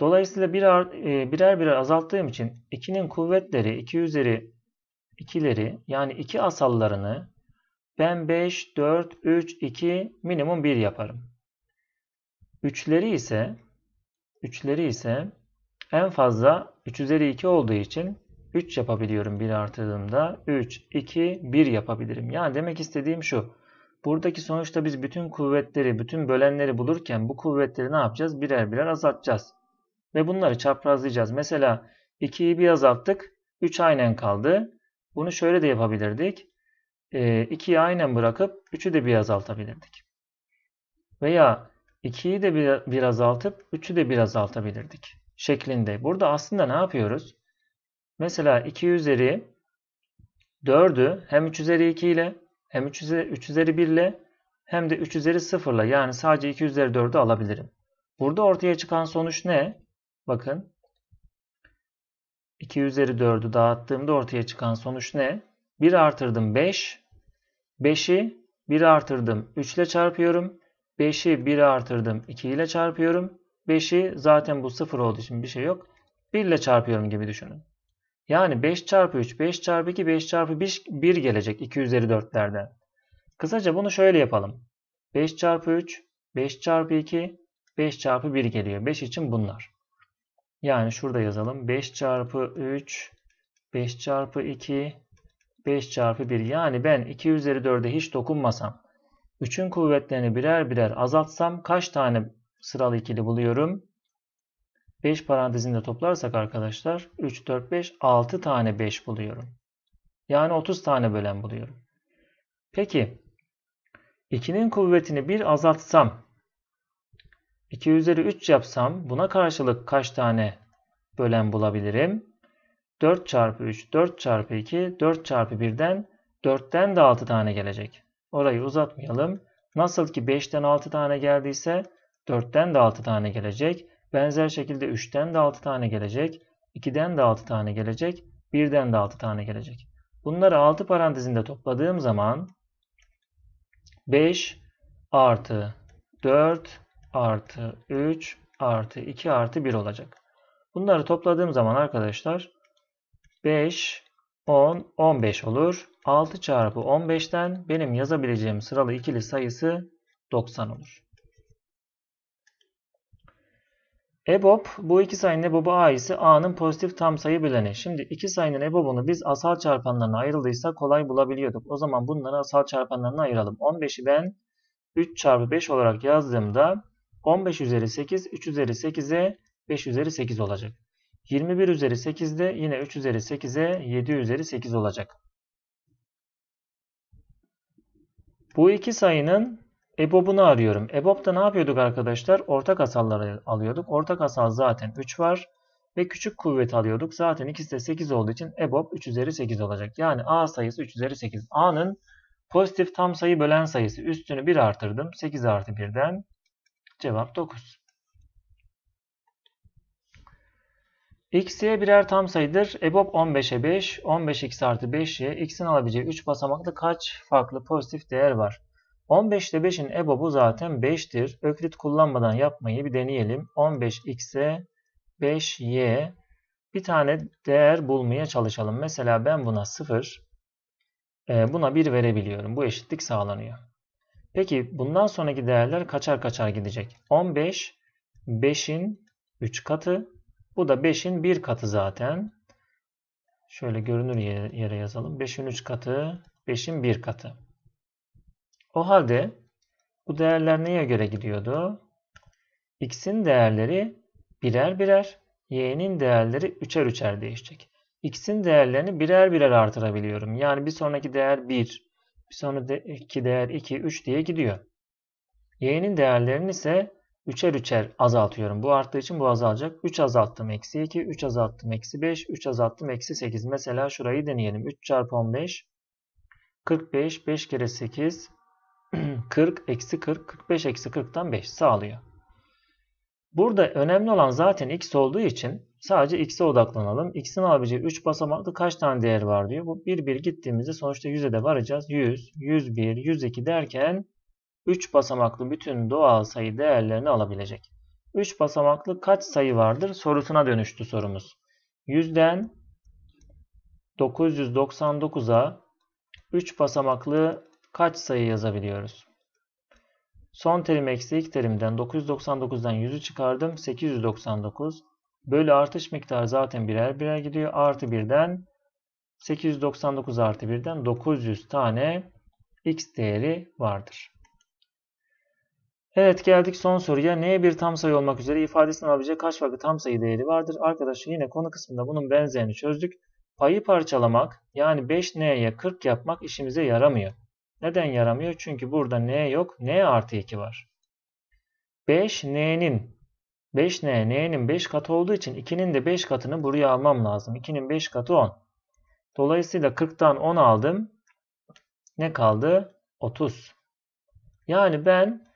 Dolayısıyla birer, e, birer birer azalttığım için 2'nin kuvvetleri 2 üzeri 2'leri yani 2 asallarını ben 5, 4, 3, 2 minimum 1 yaparım. Üçleri ise üçleri ise en fazla 3 üzeri 2 olduğu için 3 yapabiliyorum 1 artırdığımda. 3, 2, 1 yapabilirim. Yani demek istediğim şu. Buradaki sonuçta biz bütün kuvvetleri, bütün bölenleri bulurken bu kuvvetleri ne yapacağız? Birer birer azaltacağız. Ve bunları çaprazlayacağız. Mesela 2'yi bir azalttık. 3 aynen kaldı. Bunu şöyle de yapabilirdik. 2'yi e, aynen bırakıp 3'ü de bir azaltabilirdik. Veya 2'yi de bir, azaltıp 3'ü de bir azaltabilirdik şeklinde. Burada aslında ne yapıyoruz? Mesela 2 üzeri 4'ü hem 3 üzeri 2 ile hem 3 üzeri, 3 üzeri 1 ile hem de 3 üzeri 0 ile yani sadece 2 üzeri 4'ü alabilirim. Burada ortaya çıkan sonuç ne? Bakın 2 üzeri 4'ü dağıttığımda ortaya çıkan sonuç ne? 1 artırdım 5. 5'i 1 artırdım 3 ile çarpıyorum. 5'i 1 artırdım 2 ile çarpıyorum. 5'i zaten bu 0 olduğu için bir şey yok. 1 ile çarpıyorum gibi düşünün. Yani 5 çarpı 3, 5 çarpı 2, 5 çarpı 1, 1 gelecek 2 üzeri 4'lerden. Kısaca bunu şöyle yapalım. 5 çarpı 3, 5 çarpı 2, 5 çarpı 1 geliyor. 5 için bunlar. Yani şurada yazalım. 5 çarpı 3, 5 çarpı 2, 5 çarpı 1 yani ben 2 üzeri 4'e hiç dokunmasam 3'ün kuvvetlerini birer birer azaltsam kaç tane sıralı ikili buluyorum? 5 parantezinde toplarsak arkadaşlar 3, 4, 5, 6 tane 5 buluyorum. Yani 30 tane bölen buluyorum. Peki 2'nin kuvvetini 1 azaltsam 2 üzeri 3 yapsam buna karşılık kaç tane bölen bulabilirim? 4 çarpı 3, 4 çarpı 2, 4 çarpı 1'den 4'ten de 6 tane gelecek. Orayı uzatmayalım. Nasıl ki 5'ten 6 tane geldiyse 4'ten de 6 tane gelecek. Benzer şekilde 3'ten de 6 tane gelecek. 2'den de 6 tane gelecek. 1'den de 6 tane gelecek. Bunları 6 parantezinde topladığım zaman 5 artı 4 artı 3 artı 2 artı 1 olacak. Bunları topladığım zaman arkadaşlar 5, 10, 15 olur. 6 çarpı 15'ten benim yazabileceğim sıralı ikili sayısı 90 olur. EBOB bu iki sayının EBOB'u A ise A'nın pozitif tam sayı bileni. Şimdi iki sayının EBOB'unu biz asal çarpanlarına ayrıldıysa kolay bulabiliyorduk. O zaman bunları asal çarpanlarına ayıralım. 15'i ben 3 çarpı 5 olarak yazdığımda 15 üzeri 8, 3 üzeri 8'e 5 üzeri 8 olacak. 21 üzeri 8'de yine 3 üzeri 8'e 7 üzeri 8 olacak. Bu iki sayının EBOB'unu arıyorum. EBOB'da ne yapıyorduk arkadaşlar? Ortak asalları alıyorduk. Ortak asal zaten 3 var. Ve küçük kuvvet alıyorduk. Zaten ikisi de 8 olduğu için EBOB 3 üzeri 8 olacak. Yani A sayısı 3 üzeri 8. A'nın pozitif tam sayı bölen sayısı. Üstünü 1 artırdım. 8 artı 1'den cevap 9. x'ye birer tam sayıdır. EBOB 15'e 5, 15x artı 5'ye x'in alabileceği 3 basamaklı kaç farklı pozitif değer var? 15 ile 5'in EBOB'u zaten 5'tir. Öklit kullanmadan yapmayı bir deneyelim. 15x'e 5y bir tane değer bulmaya çalışalım. Mesela ben buna 0, e, buna 1 verebiliyorum. Bu eşitlik sağlanıyor. Peki bundan sonraki değerler kaçar kaçar gidecek. 15, 5'in 3 katı, bu da 5'in 1 katı zaten. Şöyle görünür yere yazalım. 5'in 3 katı, 5'in 1 katı. O halde bu değerler neye göre gidiyordu? X'in değerleri birer birer, Y'nin değerleri üçer üçer değişecek. X'in değerlerini birer birer artırabiliyorum. Yani bir sonraki değer 1, bir sonraki değer 2, 3 diye gidiyor. Y'nin değerlerini ise Üçer üçer azaltıyorum. Bu arttığı için bu azalacak. 3 azalttım eksi 2, 3 azalttım eksi 5, 3 azalttım eksi 8. Mesela şurayı deneyelim. 3 çarpı 15, 45, 5 kere 8, 40, eksi 40, 45 eksi 40'tan 5 sağlıyor. Burada önemli olan zaten x olduğu için sadece x'e odaklanalım. x'in alabileceği 3 basamaklı kaç tane değer var diyor. Bu bir bir gittiğimizde sonuçta 100'e de varacağız. 100, 101, 102 derken 3 basamaklı bütün doğal sayı değerlerini alabilecek. 3 basamaklı kaç sayı vardır sorusuna dönüştü sorumuz. 100'den 999'a 3 basamaklı kaç sayı yazabiliyoruz? Son terim eksi ilk terimden 999'dan 100'ü çıkardım. 899 bölü artış miktarı zaten birer birer gidiyor. Artı 1'den 899 artı 1'den 900 tane x değeri vardır. Evet geldik son soruya. N'ye bir tam sayı olmak üzere ifadesini alabilecek kaç farklı tam sayı değeri vardır? Arkadaşlar yine konu kısmında bunun benzerini çözdük. Payı parçalamak yani 5N'ye 40 yapmak işimize yaramıyor. Neden yaramıyor? Çünkü burada N yok. N artı 2 var. 5N'nin 5N, N'nin 5 katı olduğu için 2'nin de 5 katını buraya almam lazım. 2'nin 5 katı 10. Dolayısıyla 40'tan 10 aldım. Ne kaldı? 30. Yani ben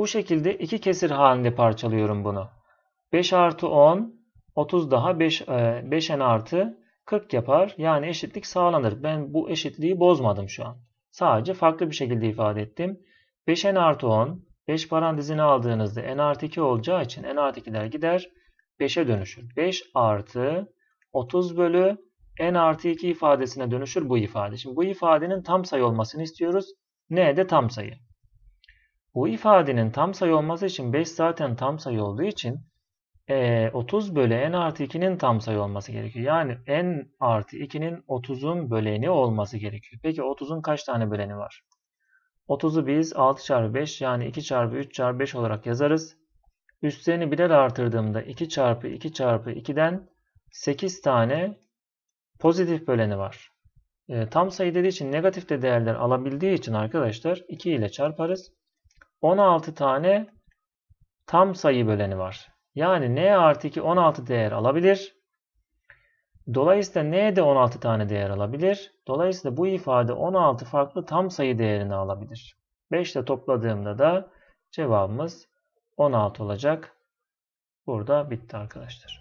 bu şekilde iki kesir halinde parçalıyorum bunu. 5 artı 10, 30 daha 5, 5n e, artı 40 yapar. Yani eşitlik sağlanır. Ben bu eşitliği bozmadım şu an. Sadece farklı bir şekilde ifade ettim. 5n artı 10, 5 parantezini aldığınızda n artı 2 olacağı için n artı 2'ler gider. 5'e dönüşür. 5 artı 30 bölü n artı 2 ifadesine dönüşür bu ifade. Şimdi bu ifadenin tam sayı olmasını istiyoruz. n de tam sayı. Bu ifadenin tam sayı olması için 5 zaten tam sayı olduğu için e, 30 bölü n artı 2'nin tam sayı olması gerekiyor. Yani n artı 2'nin 30'un böleni olması gerekiyor. Peki 30'un kaç tane böleni var? 30'u biz 6 çarpı 5 yani 2 çarpı 3 çarpı 5 olarak yazarız. Üstlerini birer artırdığımda 2 çarpı 2 çarpı 2'den 8 tane pozitif böleni var. E, tam sayı dediği için negatif de değerler alabildiği için arkadaşlar 2 ile çarparız. 16 tane tam sayı böleni var. Yani n artı 2 16 değer alabilir. Dolayısıyla n de 16 tane değer alabilir. Dolayısıyla bu ifade 16 farklı tam sayı değerini alabilir. 5 ile topladığımda da cevabımız 16 olacak. Burada bitti arkadaşlar.